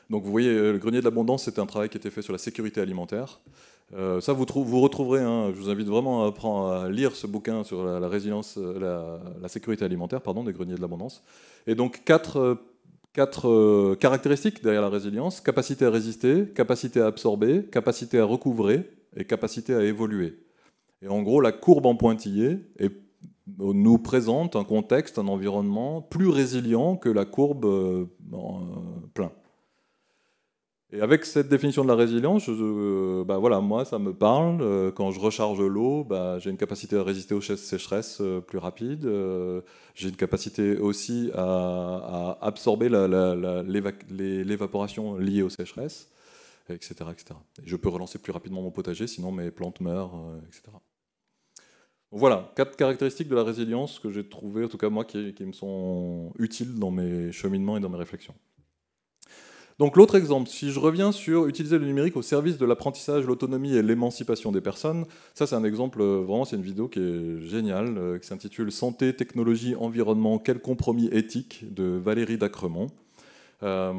Donc, vous voyez, le Grenier de l'Abondance, c'est un travail qui était fait sur la sécurité alimentaire. ça, vous, vous retrouverez, hein, je vous invite vraiment à, à lire ce bouquin sur la, résilience, sécurité alimentaire, pardon, des Greniers de l'Abondance. Et donc, quatre quatre euh, caractéristiques derrière la résilience capacité à résister, capacité à absorber, capacité à recouvrer et capacité à évoluer. Et en gros, la courbe en pointillé euh, nous présente un contexte, un environnement plus résilient que la courbe euh, en plein. Et avec cette définition de la résilience, euh, bah voilà, moi, ça me parle. Euh, quand je recharge l'eau, bah, j'ai une capacité à résister aux sécheresses euh, plus rapide. J'ai une capacité aussi à, absorber l'évaporation liée aux sécheresses, etc. etc. Et je peux relancer plus rapidement mon potager, sinon mes plantes meurent, etc. Voilà, quatre caractéristiques de la résilience que j'ai trouvées, en tout cas moi, qui, qui me sont utiles dans mes cheminements et dans mes réflexions. Donc l'autre exemple, si je reviens sur utiliser le numérique au service de l'apprentissage, l'autonomie et l'émancipation des personnes, ça c'est un exemple, euh, vraiment c'est une vidéo qui est géniale, euh, qui s'intitule Santé, technologie, environnement, quel compromis éthique de Valérie Dacremont. Euh,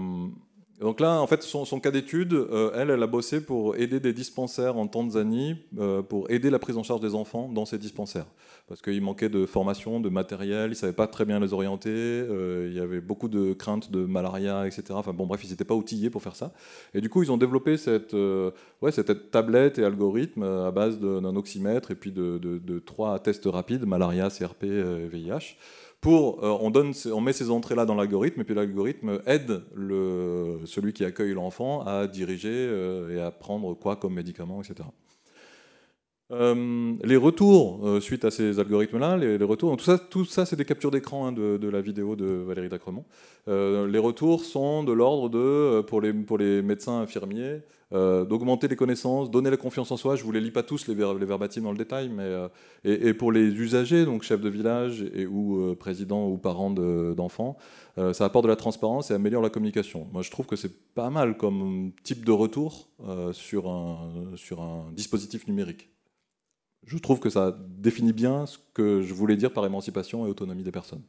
donc là, en fait, son, cas d'étude, euh, elle, elle a bossé pour aider des dispensaires en Tanzanie, euh, pour aider la prise en charge des enfants dans ces dispensaires. Parce qu'il manquait de formation, de matériel, ils ne savaient pas très bien les orienter, euh, il y avait beaucoup de craintes de malaria, etc. Enfin bon, bref, ils n'étaient pas outillés pour faire ça. Et du coup, ils ont développé cette, tablette et algorithme à base d'un oxymètre et puis de, de trois tests rapides, malaria, CRP, VIH pour, euh, on, donne, on met ces entrées-là dans l'algorithme, et puis l'algorithme aide le, celui qui accueille l'enfant à diriger euh, et à prendre quoi comme médicament, etc. Euh, les retours euh, suite à ces algorithmes-là, les, retours, tout ça, tout ça c'est des captures d'écran hein, de, la vidéo de Valérie Dacremont. Euh, les retours sont de l'ordre de, pour les, pour les médecins infirmiers, d'augmenter les connaissances, donner la confiance en soi. Je ne vous les lis pas tous, les, ver les dans le détail, mais et, pour les usagers, donc chef de village et, ou président ou parents d'enfants, ça apporte de la transparence et améliore la communication. Moi, je trouve que c'est pas mal comme type de retour sur, sur un dispositif numérique je trouve que ça définit bien ce que je voulais dire par émancipation et autonomie des personnes.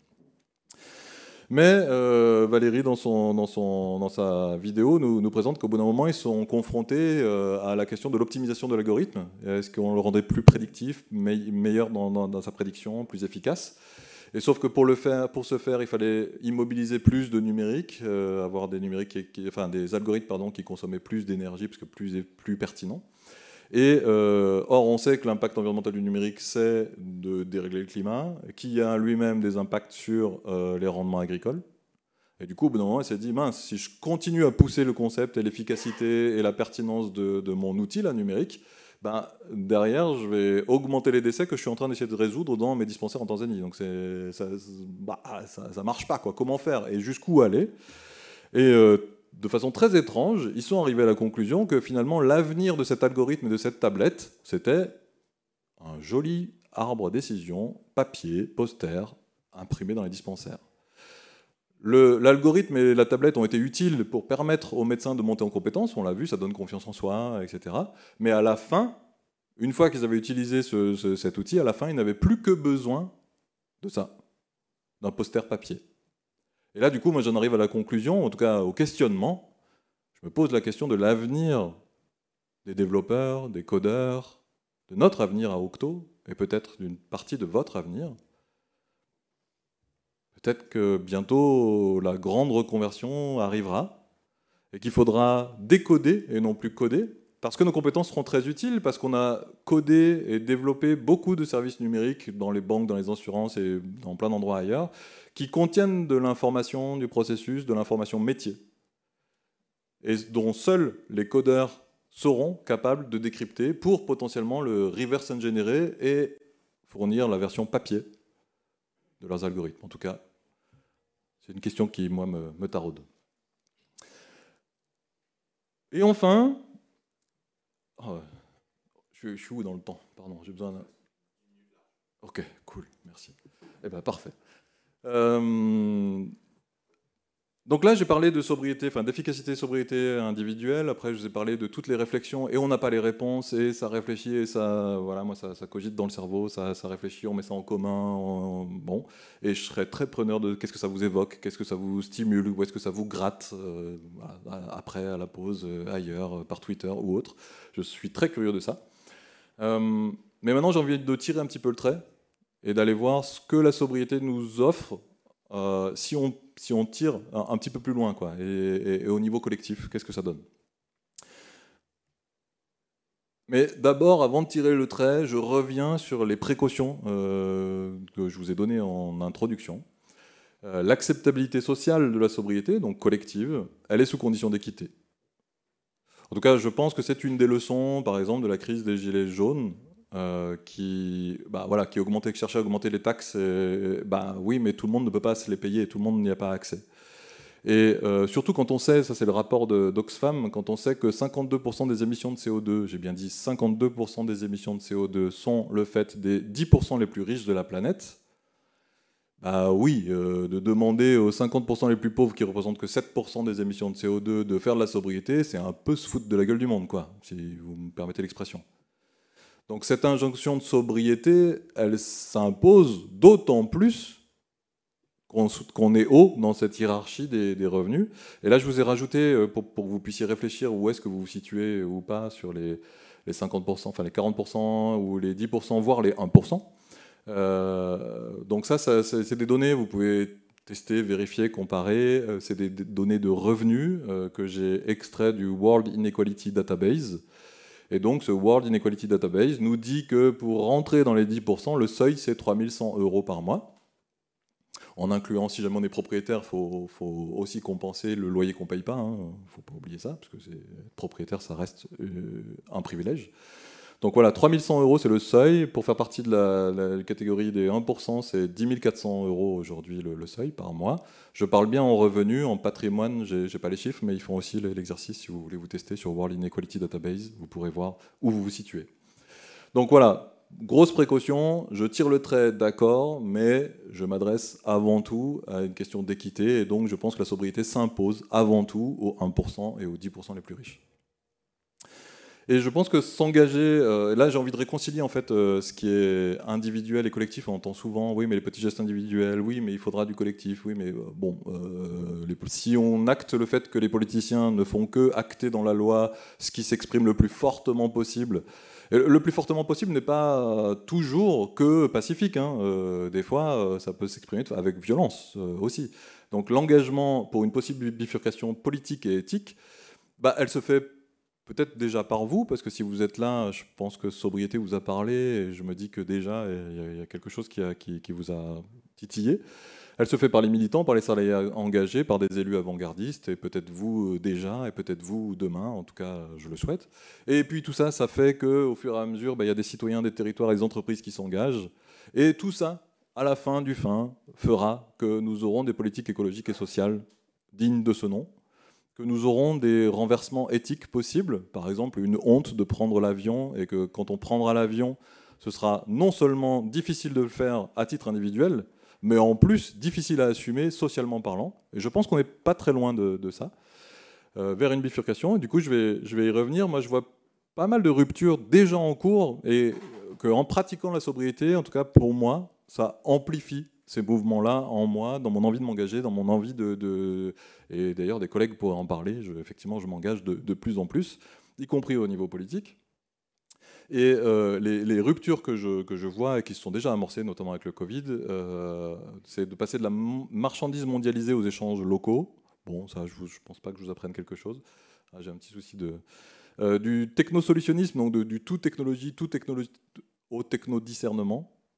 Mais euh, Valérie, dans, son, dans, son, dans, sa vidéo, nous, présente qu'au bout d'un moment, ils sont confrontés euh, à la question de l'optimisation de l'algorithme. Est-ce qu'on le rendait plus prédictif, meilleur dans, sa prédiction, plus efficace et sauf que pour, le faire, pour ce faire, il fallait immobiliser plus de numérique, euh, avoir des, numériques enfin, des algorithmes pardon, qui consommaient plus d'énergie, parce que plus est plus pertinent. Et euh, or, on sait que l'impact environnemental du numérique, c'est de dérégler le climat, qui a lui-même des impacts sur euh, les rendements agricoles. Et du coup, au bout moment, elle s'est dit, mince, si je continue à pousser le concept et l'efficacité et la pertinence de, mon outil à numérique, ben, derrière, je vais augmenter les décès que je suis en train d'essayer de résoudre dans mes dispensaires en Tanzanie. Donc ça, ne bah, ça, marche pas, quoi. Comment faire et jusqu'où aller Et euh, de façon très étrange, ils sont arrivés à la conclusion que finalement l'avenir de cet algorithme et de cette tablette, c'était un joli arbre décision, papier, poster, imprimé dans les dispensaires. L'algorithme et la tablette ont été utiles pour permettre aux médecins de monter en compétence, on l'a vu, ça donne confiance en soi, etc. Mais à la fin, une fois qu'ils avaient utilisé cet outil, à la fin, ils n'avaient plus que besoin de ça, d'un poster papier. Et là, du coup, moi, j'en arrive à la conclusion, en tout cas au questionnement. Je me pose la question de l'avenir des développeurs, des codeurs, de notre avenir à Octo, et peut-être d'une partie de votre avenir. Peut-être que bientôt la grande reconversion arrivera et qu'il faudra décoder et non plus coder, parce que nos compétences seront très utiles, parce qu'on a codé et développé beaucoup de services numériques dans les banques, dans les assurances et dans plein d'endroits ailleurs, qui contiennent de l'information du processus, de l'information métier, et dont seuls les codeurs seront capables de décrypter pour potentiellement le reverse engineer et fournir la version papier de leurs algorithmes. En tout cas, c'est une question qui, moi, me, me taraude. Et enfin, ah je, je, suis où dans le temps Pardon, j'ai besoin d'un. Ok, cool, merci. Eh bien, parfait. Euh, donc là, j'ai parlé de sobriété, enfin d'efficacité, sobriété individuelle. Après, je vous ai parlé de toutes les réflexions et on n'a pas les réponses et ça réfléchit et ça, voilà, moi ça, cogite dans le cerveau, ça, réfléchit, on met ça en commun, bon. Et je serais très preneur de qu'est-ce que ça vous évoque, qu'est-ce que ça vous stimule, ou est-ce que ça vous gratte euh, après à la pause, euh, ailleurs, euh, par Twitter ou autre. Je suis très curieux de ça. mais maintenant, j'ai envie de tirer un petit peu le trait et d'aller voir ce que la sobriété nous offre euh, si, on, si on tire un, petit peu plus loin, quoi, et, au niveau collectif, qu'est-ce que ça donne mais d'abord, avant de tirer le trait, je reviens sur les précautions euh, que je vous ai données en introduction. Euh, l'acceptabilité sociale de la sobriété, donc collective, elle est sous condition d'équité. En tout cas, je pense que c'est une des leçons, par exemple, de la crise des Gilets jaunes, euh, qui, bah, voilà, qui, augmentait, cherchait à augmenter les taxes, bah, oui, mais tout le monde ne peut pas se les payer et tout le monde n'y a pas accès. Et euh, surtout quand on sait, ça c'est le rapport d'Oxfam, quand on sait que 52% des émissions de CO2, j'ai bien dit 52% des émissions de CO2 sont le fait des 10% les plus riches de la planète, bah oui, euh, de demander aux 50% les plus pauvres qui représentent que 7% des émissions de CO2 de faire de la sobriété, c'est un peu se foutre de la gueule du monde, quoi, si vous me permettez l'expression. Donc cette injonction de sobriété, elle s'impose d'autant plus qu'on est haut dans cette hiérarchie des, revenus. Et là, je vous ai rajouté, euh, pour, que vous puissiez réfléchir où est-ce que vous vous situez ou pas sur les, 50%, enfin les 40% ou les 10%, voire les 1%. Euh, donc ça, c'est des données, vous pouvez tester, vérifier, comparer. Euh, c'est des données de revenus que j'ai extraits du World Inequality Database. Et donc ce World Inequality Database nous dit que pour rentrer dans les 10%, le seuil c'est 3100 euros par mois. En incluant, si jamais on est propriétaire, il faut, aussi compenser le loyer qu'on ne paye pas. Il hein. ne faut pas oublier ça, parce que propriétaire, ça reste euh, un privilège. Donc voilà, 3100 euros, c'est le seuil. Pour faire partie de la, catégorie des 1%, c'est 10 400 euros aujourd'hui le, le, seuil par mois. Je parle bien en revenus, en patrimoine, je n'ai pas les chiffres, mais ils font aussi l'exercice si vous voulez vous tester sur World Inequality Database. Vous pourrez voir où vous vous situez. Donc voilà, grosse précaution, je tire le trait d'accord, mais je m'adresse avant tout à une question d'équité, et donc je pense que la sobriété s'impose avant tout aux 1% et aux 10% les plus riches. Et je pense que s'engager, euh, là j'ai envie de réconcilier en fait euh, ce qui est individuel et collectif. On entend souvent, oui, mais les petits gestes individuels, oui, mais il faudra du collectif, oui, mais euh, bon, les, si on acte le fait que les politiciens ne font que acter dans la loi ce qui s'exprime le plus fortement possible, le plus fortement possible n'est pas toujours que pacifique. Hein, des fois, ça peut s'exprimer avec violence aussi. Donc l'engagement pour une possible bifurcation politique et éthique, bah, elle se fait Peut-être déjà par vous, parce que si vous êtes là, je pense que sobriété vous a parlé, et je me dis que déjà, il y, a quelque chose qui, qui, vous a titillé. Elle se fait par les militants, par les salariés engagés, par des élus avant-gardistes, et peut-être vous euh, déjà, et peut-être vous demain, en tout cas, je le souhaite. Et puis tout ça, ça fait qu'au fur et à mesure, bah, il y a des citoyens, des territoires, des entreprises qui s'engagent. Et tout ça, à la fin du fin, fera que nous aurons des politiques écologiques et sociales dignes de ce nom que nous aurons des renversements éthiques possibles, par exemple une honte de prendre l'avion, et que quand on prendra l'avion, ce sera non seulement difficile de le faire à titre individuel, mais en plus difficile à assumer socialement parlant. Et je pense qu'on n'est pas très loin de, ça, euh, vers une bifurcation. Et du coup, je vais, je vais y revenir. Moi, je vois pas mal de ruptures déjà en cours, et qu'en pratiquant la sobriété, en tout cas pour moi, ça amplifie ces mouvements-là en moi, dans mon envie de m'engager, dans mon envie de, et d'ailleurs des collègues pourraient en parler. Je, effectivement, je m'engage de, plus en plus, y compris au niveau politique. Et euh, les, ruptures que je, que je vois et qui se sont déjà amorcées, notamment avec le Covid, euh, c'est de passer de la marchandise mondialisée aux échanges locaux. Bon, ça, je ne pense pas que je vous apprenne quelque chose. Ah, j'ai un petit souci de. Euh, du technosolutionnisme, donc du tout technologie, tout technologie, au techno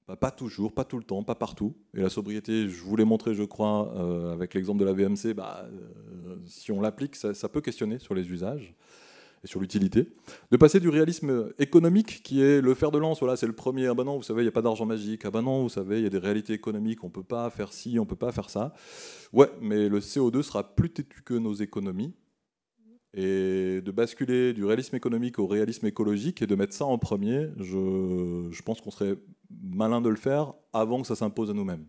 bah, pas toujours, pas tout le temps, pas partout. Et la sobriété, je vous l'ai montré, je crois, euh, avec l'exemple de la VMC, bah, euh, si on l'applique, ça, peut questionner sur les usages et sur l'utilité. De passer du réalisme économique, qui est le fer de lance, voilà, c'est le premier, ah ben non, vous savez, il n'y a pas d'argent magique, ah ben non, vous savez, il y a des réalités économiques, on ne peut pas faire ci, on ne peut pas faire ça. Ouais, mais le CO2 sera plus têtu que nos économies, et de basculer du réalisme économique au réalisme écologique et de mettre ça en premier, je, pense qu'on serait malin de le faire avant que ça s'impose à nous-mêmes.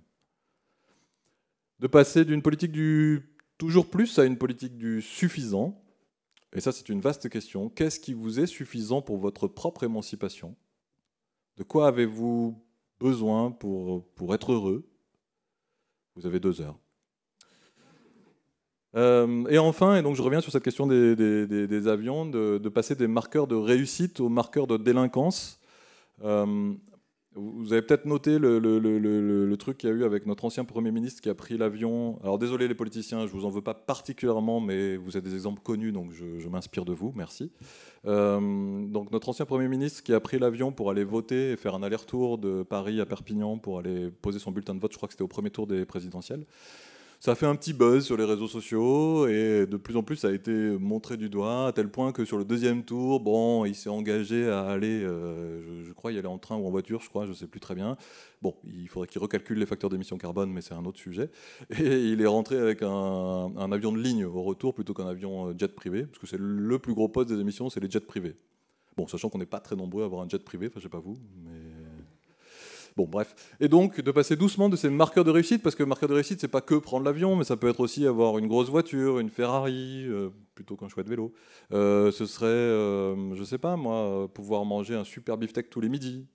De passer d'une politique du toujours plus à une politique du suffisant. Et ça, c'est une vaste question. Qu'est-ce qui vous est suffisant pour votre propre émancipation De quoi avez-vous besoin pour, pour être heureux Vous avez deux heures. Euh, et enfin, et donc je reviens sur cette question des, avions, de, passer des marqueurs de réussite aux marqueurs de délinquance. Euh, vous avez peut-être noté le, truc qu'il y a eu avec notre ancien Premier ministre qui a pris l'avion. Alors désolé les politiciens, je vous en veux pas particulièrement, mais vous êtes des exemples connus, donc je, m'inspire de vous, merci. Euh, donc notre ancien Premier ministre qui a pris l'avion pour aller voter et faire un aller-retour de Paris à Perpignan pour aller poser son bulletin de vote, je crois que c'était au premier tour des présidentielles ça fait un petit buzz sur les réseaux sociaux et de plus en plus ça a été montré du doigt à tel point que sur le deuxième tour, bon, il s'est engagé à aller, euh, je, crois, y aller en train ou en voiture, je crois, je sais plus très bien. Bon, il faudrait qu'il recalcule les facteurs d'émission carbone, mais c'est un autre sujet. Et il est rentré avec un, avion de ligne au retour plutôt qu'un avion euh, jet privé, parce que c'est le plus gros poste des émissions, c'est les jets privés. Bon, sachant qu'on n'est pas très nombreux à avoir un jet privé, enfin je sais pas vous, mais Bon, bref. Et donc, de passer doucement de ces marqueurs de réussite, parce que marqueur de réussite, c'est pas que prendre l'avion, mais ça peut être aussi avoir une grosse voiture, une Ferrari, euh, plutôt qu'un chouette vélo. Euh, ce serait, euh, je sais pas moi, pouvoir manger un super beefsteak tous les midis.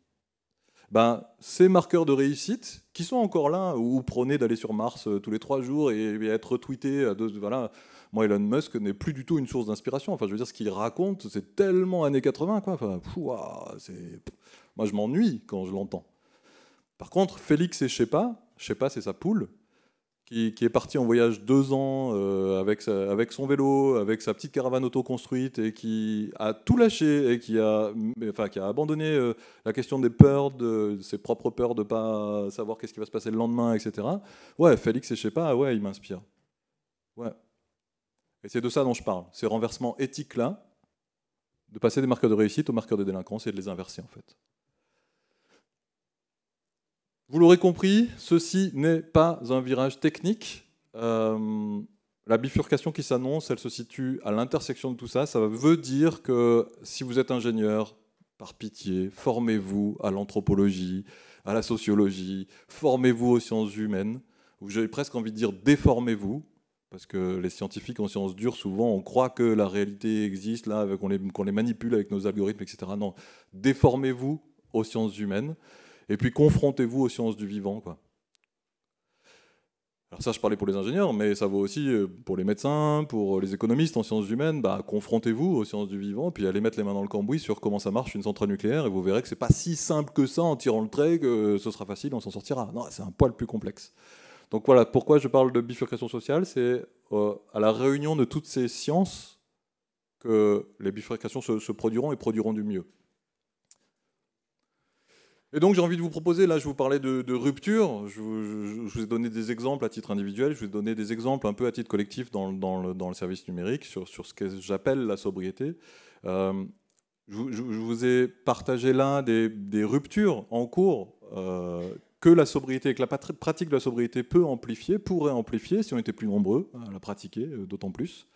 Ben, ces marqueurs de réussite, qui sont encore là, où prôner d'aller sur Mars tous les trois jours et, être tweeté à deux, voilà, moi, Elon Musk n'est plus du tout une source d'inspiration. Enfin, je veux dire, ce qu'il raconte, c'est tellement années 80, quoi. Enfin, pff, moi, je m'ennuie quand je l'entends. Par contre, Félix et Shepa, Shepa c'est sa poule, qui, est parti en voyage deux ans euh, avec, son vélo, avec sa petite caravane auto-construite, et qui a tout lâché, et qui a, qui a abandonné euh, la question des peurs, de, ses propres peurs de ne pas savoir qu'est-ce qui va se passer le lendemain, etc. Ouais, Félix et Shepa, ouais, il m'inspire. Ouais. Et c'est de ça dont je parle, ces renversements éthiques-là, de passer des marqueurs de réussite aux marqueurs de délinquance et de les inverser en fait. Vous l'aurez compris, ceci n'est pas un virage technique. Euh, la bifurcation qui s'annonce, elle se situe à l'intersection de tout ça. Ça veut dire que si vous êtes ingénieur, par pitié, formez-vous à l'anthropologie, à la sociologie, formez-vous aux sciences humaines. J'ai presque envie de dire déformez-vous, parce que les scientifiques en sciences dures, souvent, on croit que la réalité existe, là, qu'on les, les manipule avec nos algorithmes, etc. Non, déformez-vous aux sciences humaines. Et puis confrontez-vous aux sciences du vivant. Alors ça, je parlais pour les ingénieurs, mais ça vaut aussi euh, pour les médecins, pour euh, les économistes en sciences humaines. Bah, confrontez-vous aux sciences du vivant, puis allez mettre les mains dans le cambouis sur comment ça marche une centrale nucléaire, et vous verrez que c'est pas si simple que ça en tirant le trait que euh, ce sera facile, on s'en sortira. Non, c'est un poil plus complexe. Donc voilà, pourquoi je parle de bifurcation sociale, c'est à la réunion de toutes ces sciences que les bifurcations se produiront et produiront du mieux. Et donc j'ai envie de vous proposer, là je vous parlais de, rupture, je, vous ai donné des exemples à titre individuel, je vous ai donné des exemples un peu à titre collectif dans, dans, le, service numérique sur, sur ce que j'appelle la sobriété. Euh, je, vous ai partagé l'un des, ruptures en cours euh, que la sobriété, que la pratique de la sobriété peut amplifier, pourrait amplifier si on était plus nombreux à la pratiquer, euh, d'autant plus.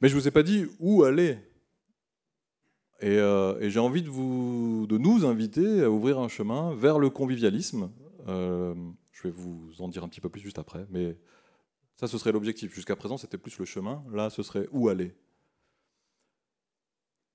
Mais je ne vous ai pas dit où aller euh, et, j'ai envie de, vous, de nous inviter à ouvrir un chemin vers le convivialisme. Euh, je vais vous en dire un petit peu plus juste après, mais ça, ce serait l'objectif. Jusqu'à présent, c'était plus le chemin. Là, ce serait où aller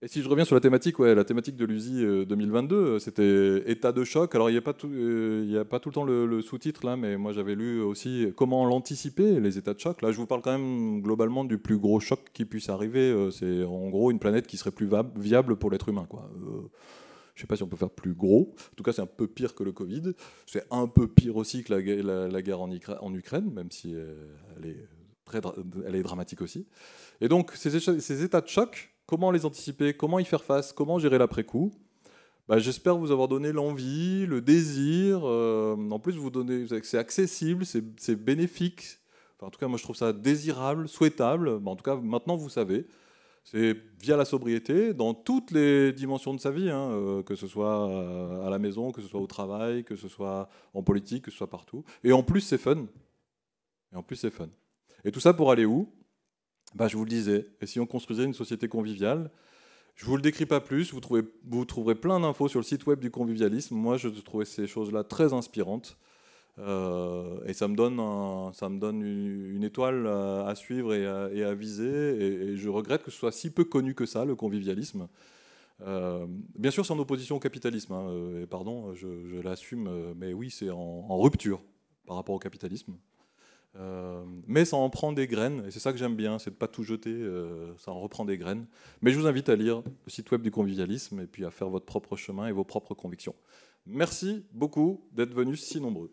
et si je reviens sur la thématique, ouais, la thématique de l'USI 2022, euh, euh, c'était état de choc. Alors, il n'y a, pas tout, euh, y a pas tout le temps le, sous-titre là, mais moi j'avais lu aussi comment l'anticiper, les états de choc. Là, je vous parle quand même globalement du plus gros choc qui puisse arriver. C'est en gros une planète qui serait plus viable pour l'être humain. Quoi. je ne sais pas si on peut faire plus gros. En tout cas, c'est un peu pire que le Covid. C'est un peu pire aussi que la, la, guerre en, en, Ukraine, même si elle est, très, elle est dramatique aussi. Et donc, ces états de choc, Comment les anticiper Comment y faire face Comment gérer l'après-coup bah, J'espère vous avoir donné l'envie, le désir. Euh, en plus, vous donnez, c'est accessible, c'est bénéfique. en tout cas, moi, je trouve ça désirable, souhaitable. Bah, en tout cas, maintenant, vous savez. C'est via la sobriété, dans toutes les dimensions de sa vie, hein, euh, que ce soit euh, à la maison, que ce soit au travail, que ce soit en politique, que ce soit partout. Et en plus, c'est fun. Et en plus, c'est fun. Et tout ça pour aller où bah, je vous le disais, et si on construisait une société conviviale, je ne vous le décris pas plus, vous, trouvez, vous trouverez plein d'infos sur le site web du convivialisme. Moi, je trouvais ces choses-là très inspirantes. Euh, et ça me donne, ça me donne une, étoile à, suivre et à, viser. Et, je regrette que ce soit si peu connu que ça, le convivialisme. Euh, bien sûr, c'est en opposition au capitalisme. Hein, euh, et pardon, je, l'assume, mais oui, c'est en rupture par rapport au capitalisme. Euh, mais ça en prend des graines, et c'est ça que j'aime bien, c'est de pas tout jeter, euh, ça en reprend des graines. Mais je vous invite à lire le site web du convivialisme et puis à faire votre propre chemin et vos propres convictions. Merci beaucoup d'être venus si nombreux.